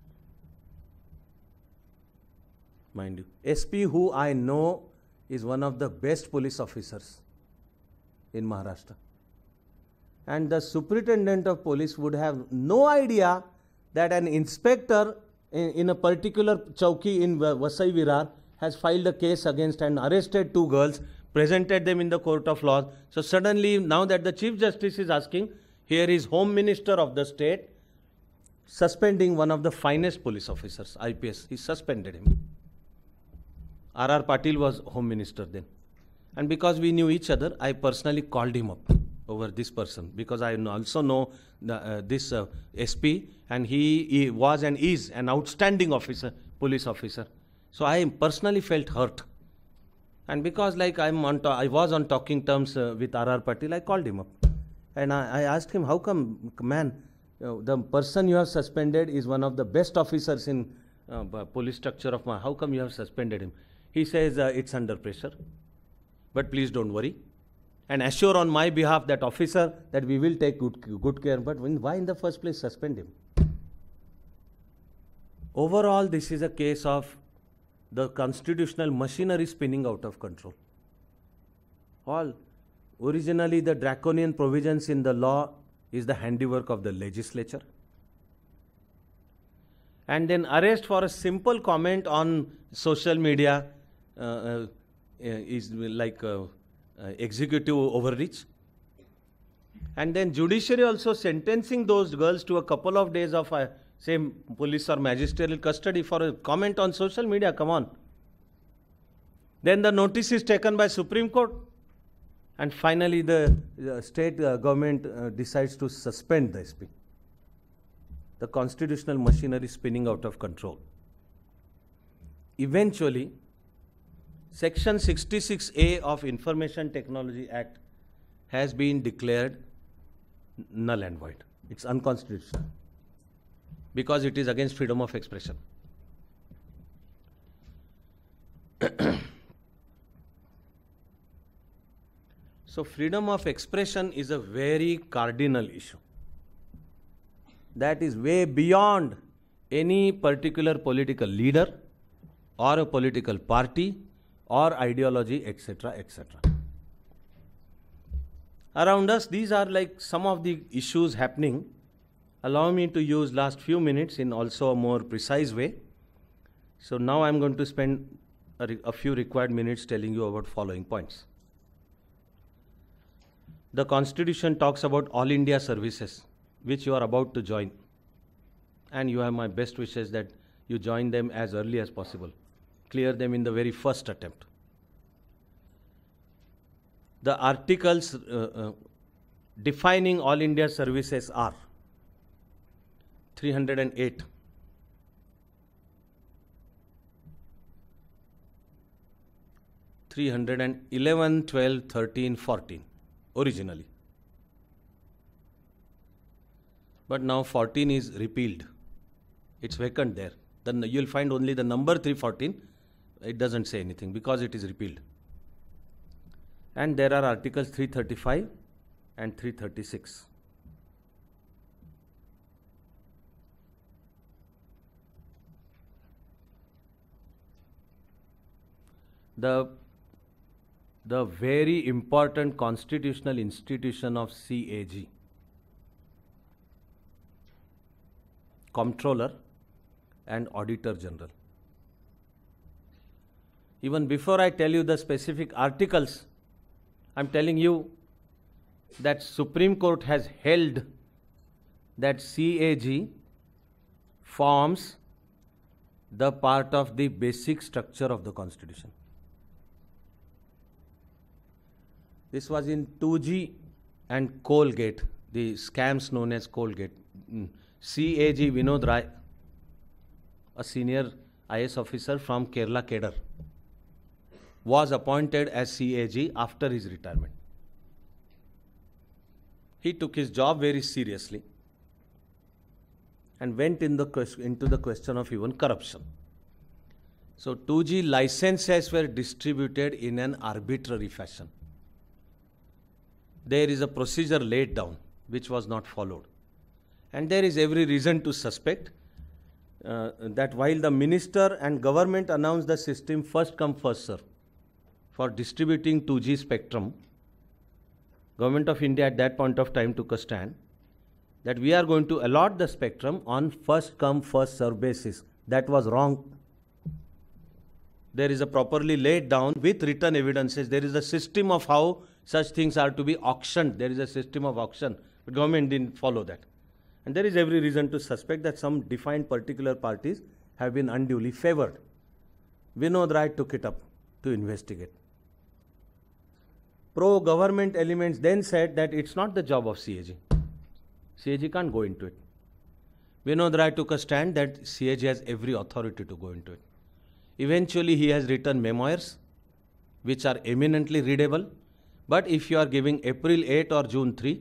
A: Mind you. SP who I know is one of the best police officers in Maharashtra. And the superintendent of police would have no idea that an inspector in, in a particular chowki in Vasai Virar has filed a case against and arrested two girls, presented them in the court of law. So suddenly, now that the Chief Justice is asking, here is Home Minister of the state suspending one of the finest police officers, IPS. He suspended him. R.R. Patil was Home Minister then. And because we knew each other, I personally called him up over this person because I also know the, uh, this uh, SP and he, he, was and is an outstanding officer, police officer. So I personally felt hurt. And because like I'm on ta- I was on talking terms uh, with R.R. Patil, I called him up. And I, I asked him, how come, man, uh, the person you have suspended is one of the best officers in uh, police structure of my, how come you have suspended him? He says, uh, It's under pressure, but please don't worry. And assure on my behalf that officer that we will take good, good care. But when, why in the first place suspend him? Overall, this is a case of the constitutional machinery spinning out of control. All originally the draconian provisions in the law is the handiwork of the legislature. And then arrest for a simple comment on social media uh, uh, uh, is like executive overreach. And then judiciary also sentencing those girls to a couple of days of say police or magisterial custody for a comment on social media come on then the notice is taken by supreme court and finally the uh, state uh, government uh, decides to suspend the sp the constitutional machinery spinning out of control eventually Section 66A of Information Technology Act has been declared null and void. It's unconstitutional because it is against freedom of expression. *clears throat* so, freedom of expression is a very cardinal issue that is way beyond any particular political leader or a political party or ideology, etc., etc. Around us, these are like some of the issues happening. Allow me to use last few minutes in also a more precise way. So now I'm going to spend a, re- a few required minutes telling you about following points. The Constitution talks about all India services, which you are about to join. And you have my best wishes that you join them as early as possible clear them in the very first attempt. The articles uh, uh, defining all India services are 308. Three hundred and eleven, twelve, thirteen, fourteen, originally, but now fourteen is repealed. It's vacant there. Then you'll find only the number three fourteen it doesn't say anything because it is repealed. And there are articles 335 and 336. The, the very important constitutional institution of CAG, Comptroller and Auditor General. Even before I tell you the specific articles, I'm telling you that Supreme Court has held that CAG forms the part of the basic structure of the Constitution. This was in 2G and Colgate, the scams known as Colgate. Mm. CAG Vinod Rai, a senior IS officer from Kerala Kedar was appointed as CAG after his retirement. He took his job very seriously and went in the, into the question of even corruption. So 2G licenses were distributed in an arbitrary fashion. There is a procedure laid down which was not followed. And there is every reason to suspect uh, that while the minister and government announced the system first come first serve, for distributing 2G spectrum, Government of India at that point of time took a stand that we are going to allot the spectrum on first come first serve basis. That was wrong. There is a properly laid down with written evidences. There is a system of how such things are to be auctioned. There is a system of auction. But government didn't follow that. And there is every reason to suspect that some defined particular parties have been unduly favored. Vinod Rai took it up to investigate pro government elements then said that it's not the job of CAG. CAG can't go into it. Vinod Rai took a stand that CAG has every authority to go into it. Eventually, he has written memoirs, which are eminently readable. But if you are giving April 8 or June 3,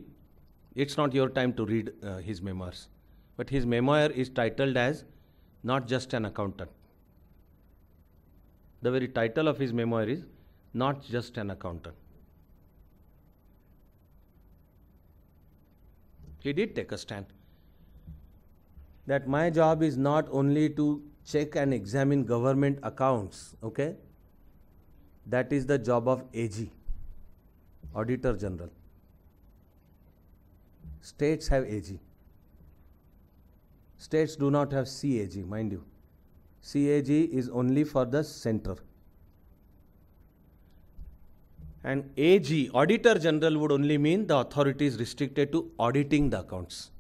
A: it's not your time to read uh, his memoirs. But his memoir is titled as Not Just an Accountant. The very title of his memoir is Not Just an Accountant. He did take a stand that my job is not only to check and examine government accounts, okay? That is the job of AG, Auditor General. States have AG. States do not have CAG, mind you. CAG is only for the center. And AG, Auditor General, would only mean the authority is restricted to auditing the accounts.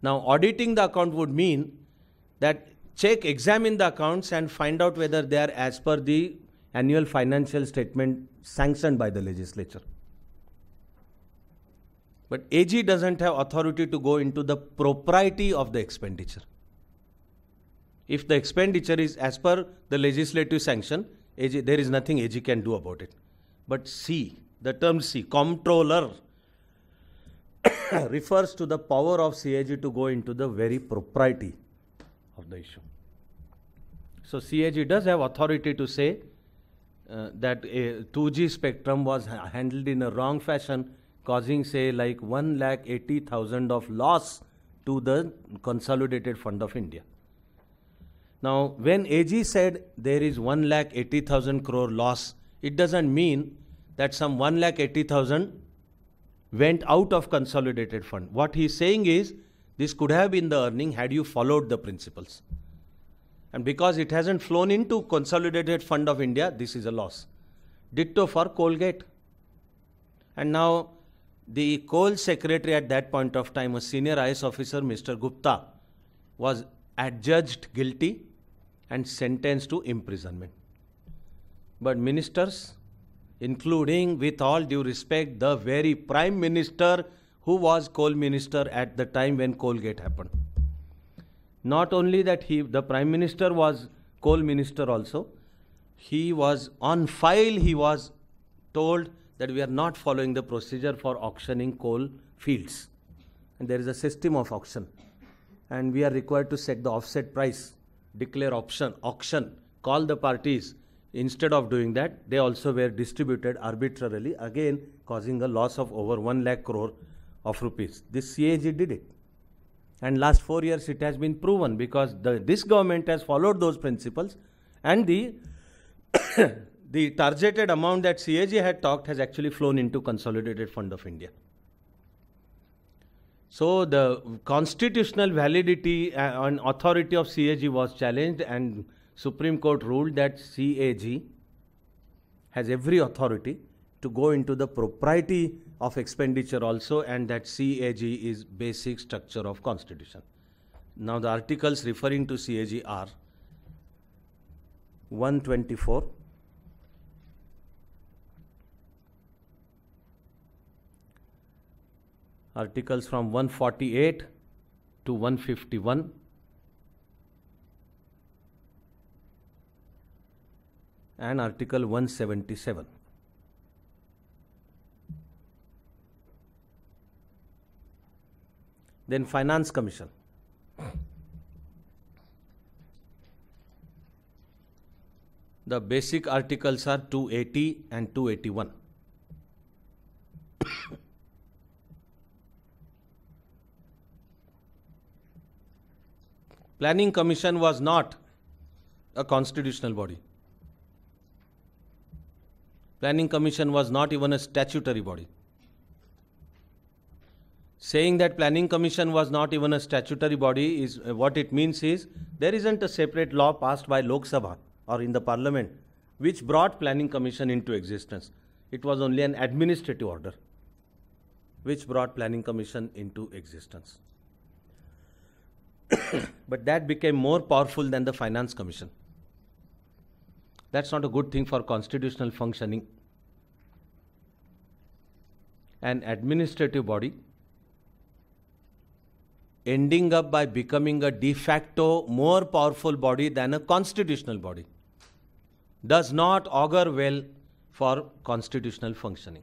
A: Now, auditing the account would mean that check, examine the accounts and find out whether they are as per the annual financial statement sanctioned by the legislature. But AG doesn't have authority to go into the propriety of the expenditure. If the expenditure is as per the legislative sanction, AG, there is nothing AG can do about it. But C, the term C, comptroller, *coughs* refers to the power of CAG to go into the very propriety of the issue. So CAG does have authority to say uh, that a 2G spectrum was ha- handled in a wrong fashion, causing say like one lakh eighty thousand of loss to the Consolidated Fund of India. Now, when AG said there is 1 lakh 80,000 crore loss, it doesn't mean that some 1 lakh 80,000 went out of consolidated fund. What he's saying is this could have been the earning had you followed the principles. And because it hasn't flown into consolidated fund of India, this is a loss. Ditto for Colgate. And now the coal secretary at that point of time, a senior IS officer, Mr. Gupta, was adjudged guilty and sentenced to imprisonment. But ministers, including with all due respect, the very prime minister who was coal minister at the time when coalgate happened. Not only that he, the prime minister was coal minister also, he was on file, he was told that we are not following the procedure for auctioning coal fields. And there is a system of auction. And we are required to set the offset price declare option, auction, call the parties. Instead of doing that, they also were distributed arbitrarily, again causing a loss of over 1 lakh crore of rupees. This CAG did it. And last four years it has been proven because the, this government has followed those principles and the *coughs* the targeted amount that CAG had talked has actually flown into Consolidated Fund of India. So the constitutional validity uh, and authority of CAG was challenged and Supreme Court ruled that CAG has every authority to go into the propriety of expenditure also and that CAG is basic structure of constitution. Now the articles referring to CAG are 124, articles from 148 to 151 and article 177 then finance commission the basic articles are 280 and 281 Planning Commission was not a constitutional body. Planning Commission was not even a statutory body. Saying that Planning Commission was not even a statutory body is uh, what it means is there isn't a separate law passed by Lok Sabha or in the Parliament which brought Planning Commission into existence. It was only an administrative order which brought Planning Commission into existence but that became more powerful than the Finance Commission. That's not a good thing for constitutional functioning. An administrative body ending up by becoming a de facto more powerful body than a constitutional body does not augur well for constitutional functioning.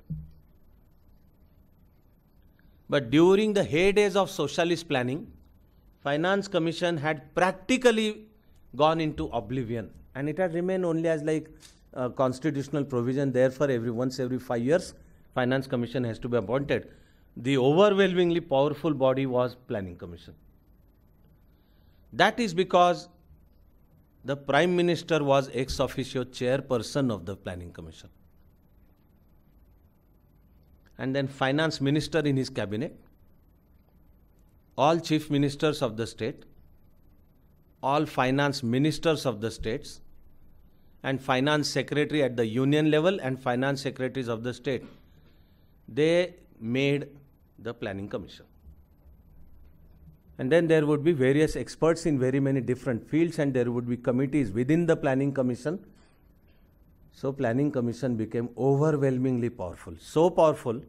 A: But during the heydays of socialist planning, Finance Commission had practically gone into oblivion and it had remained only as like a constitutional provision there for every once every 5 years Finance Commission has to be appointed. The overwhelmingly powerful body was Planning Commission. That is because the Prime Minister was ex officio chairperson of the Planning Commission. And then Finance Minister in his cabinet all chief ministers of the state, all finance ministers of the states, and finance secretary at the union level and finance secretaries of the state, they made the planning commission. And then there would be various experts in very many different fields, and there would be committees within the planning commission. So planning commission became overwhelmingly powerful. So powerful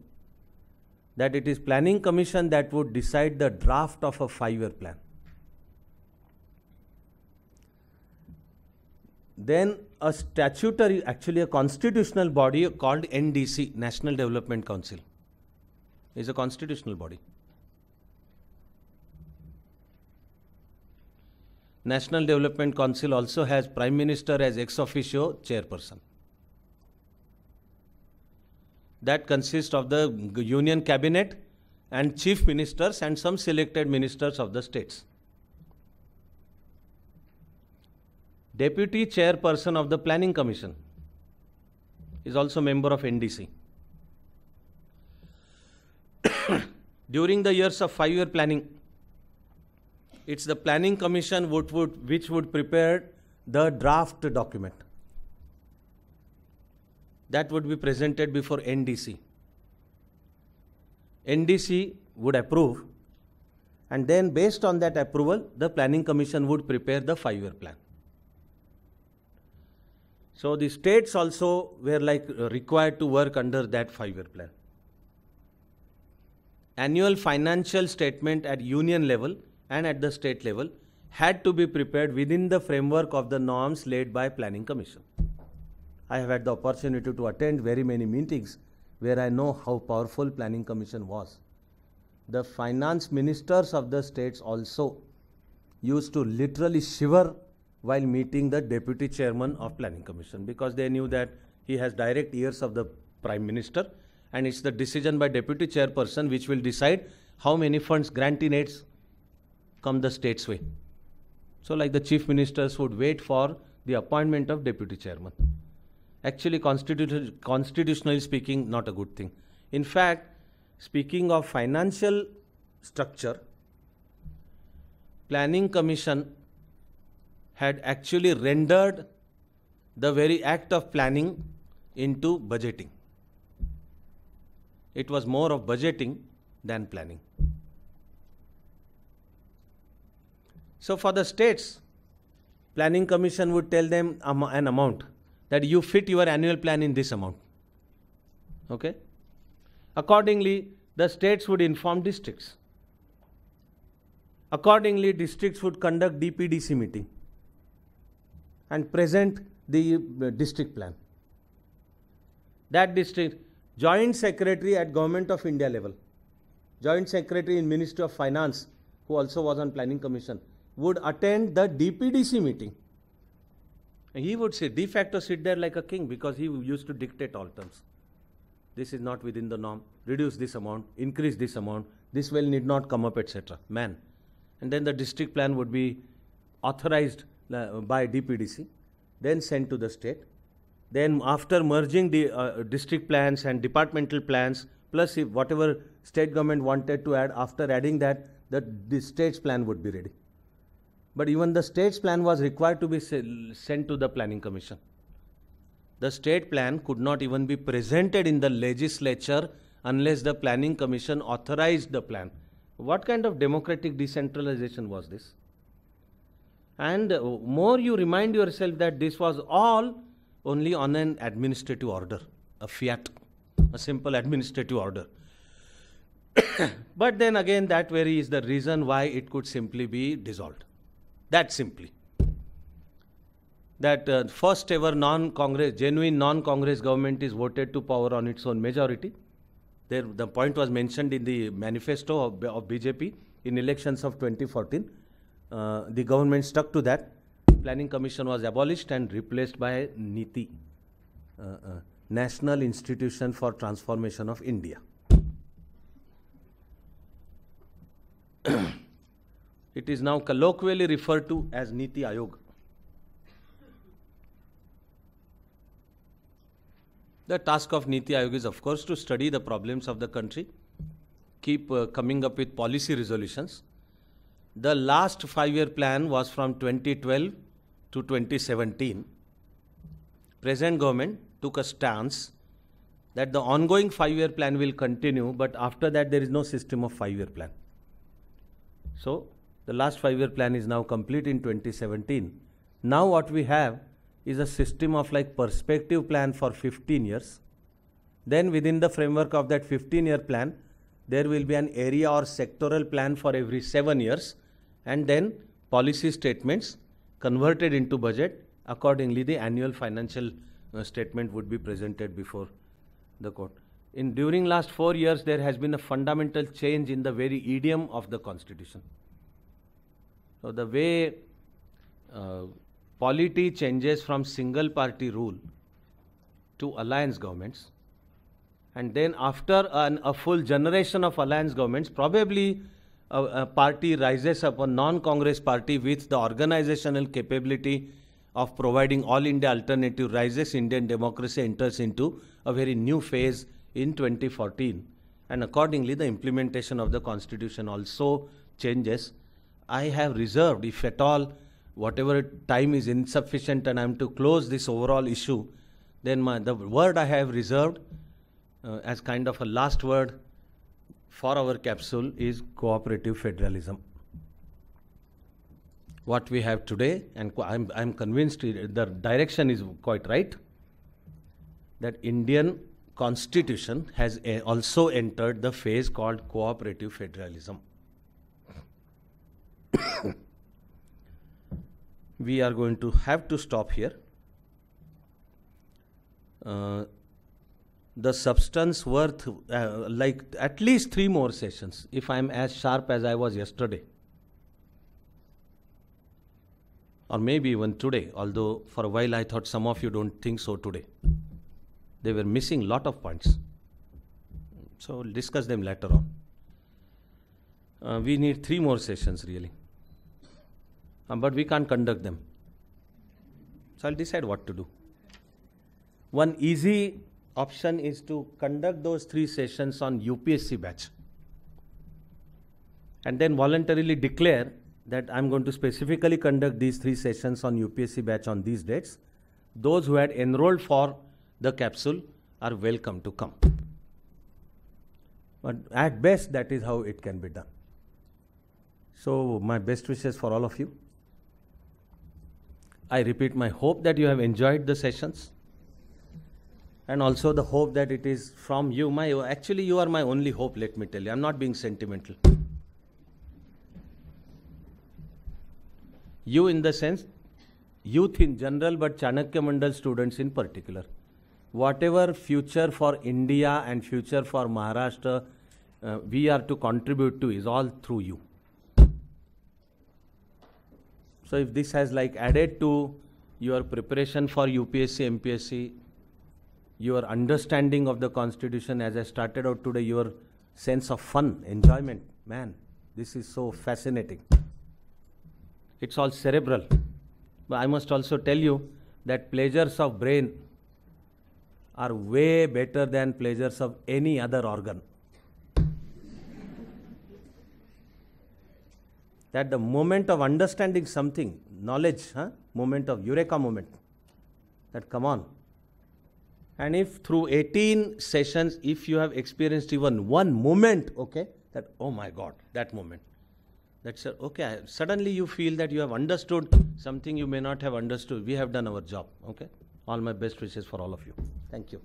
A: that it is planning commission that would decide the draft of a five-year plan. Then a statutory, actually a constitutional body called NDC, National Development Council, is a constitutional body. National Development Council also has Prime Minister as ex officio chairperson that consists of the union cabinet and chief ministers and some selected ministers of the states. Deputy chairperson of the planning commission is also member of NDC. *coughs* During the years of five-year planning, it's the planning commission which would, which would prepare the draft document that would be presented before NDC. NDC would approve and then based on that approval the planning commission would prepare the five year plan. So the states also were like required to work under that five year plan. Annual financial statement at union level and at the state level had to be prepared within the framework of the norms laid by planning commission. I have had the opportunity to attend very many meetings where I know how powerful planning commission was. The finance ministers of the states also used to literally shiver while meeting the deputy chairman of planning commission because they knew that he has direct ears of the prime minister and it's the decision by deputy chairperson which will decide how many funds grantinates come the state's way. So like the chief ministers would wait for the appointment of deputy chairman actually constitutionally speaking not a good thing in fact speaking of financial structure planning commission had actually rendered the very act of planning into budgeting it was more of budgeting than planning so for the states planning commission would tell them an amount that you fit your annual plan in this amount. Okay? Accordingly, the states would inform districts. Accordingly, districts would conduct DPDC meeting and present the uh, district plan. That district, joint secretary at government of India level, joint secretary in Ministry of Finance, who also was on planning commission, would attend the DPDC meeting. He would say, de facto sit there like a king because he used to dictate all terms. This is not within the norm. Reduce this amount, increase this amount, this well need not come up, etc. Man. And then the district plan would be authorized uh, by DPDC, then sent to the state. Then, after merging the uh, district plans and departmental plans, plus if whatever state government wanted to add, after adding that, the, the state's plan would be ready. But even the state's plan was required to be sent to the Planning Commission. The state plan could not even be presented in the legislature unless the Planning Commission authorized the plan. What kind of democratic decentralization was this? And uh, more you remind yourself that this was all only on an administrative order, a fiat, a simple administrative order. *coughs* but then again, that very is the reason why it could simply be dissolved that simply. That uh, first ever non Congress, genuine non Congress government is voted to power on its own majority. There, the point was mentioned in the manifesto of, of BJP in elections of 2014. Uh, the government stuck to that. Planning Commission was abolished and replaced by NITI, uh, uh, National Institution for Transformation of India. *clears throat* It is now colloquially referred to as Niti Ayog. The task of Niti Ayog is, of course, to study the problems of the country, keep uh, coming up with policy resolutions. The last five year plan was from 2012 to 2017. Present government took a stance that the ongoing five year plan will continue, but after that, there is no system of five year plan. So, the last five-year plan is now complete in 2017. Now what we have is a system of like perspective plan for 15 years. Then within the framework of that 15-year plan, there will be an area or sectoral plan for every seven years and then policy statements converted into budget. Accordingly, the annual financial uh, statement would be presented before the court. In during last four years, there has been a fundamental change in the very idiom of the constitution. So the way uh, polity changes from single party rule to alliance governments, and then after an, a full generation of alliance governments, probably a, a party rises up, a non-Congress party with the organizational capability of providing all India alternative rises, Indian democracy enters into a very new phase in 2014. And accordingly, the implementation of the constitution also changes I have reserved, if at all, whatever time is insufficient and I am to close this overall issue, then my, the word I have reserved uh, as kind of a last word for our capsule is cooperative federalism. What we have today, and I'm, I'm convinced the direction is quite right, that Indian constitution has eh, also entered the phase called cooperative federalism. *coughs* we are going to have to stop here. Uh, the substance worth uh, like at least three more sessions if I am as sharp as I was yesterday. Or maybe even today, although for a while I thought some of you don't think so today. They were missing lot of points. So we'll discuss them later on. Uh, we need three more sessions really. Um, but we can't conduct them. So I'll decide what to do. One easy option is to conduct those three sessions on UPSC batch and then voluntarily declare that I'm going to specifically conduct these three sessions on UPSC batch on these dates. Those who had enrolled for the capsule are welcome to come. But at best, that is how it can be done. So, my best wishes for all of you. I repeat my hope that you have enjoyed the sessions and also the hope that it is from you. My Actually, you are my only hope, let me tell you. I'm not being sentimental. You, in the sense, youth in general, but Chanakya Mandal students in particular. Whatever future for India and future for Maharashtra uh, we are to contribute to is all through you. So if this has like added to your preparation for UPSC, MPSC, your understanding of the constitution as I started out today, your sense of fun, enjoyment, man, this is so fascinating. It's all cerebral. But I must also tell you that pleasures of brain are way better than pleasures of any other organ. that the moment of understanding something, knowledge, huh? moment of eureka moment, that come on. And if through 18 sessions, if you have experienced even one moment, okay, that oh my God, that moment. That's okay. Suddenly you feel that you have understood something you may not have understood. We have done our job. Okay. All my best wishes for all of you. Thank you.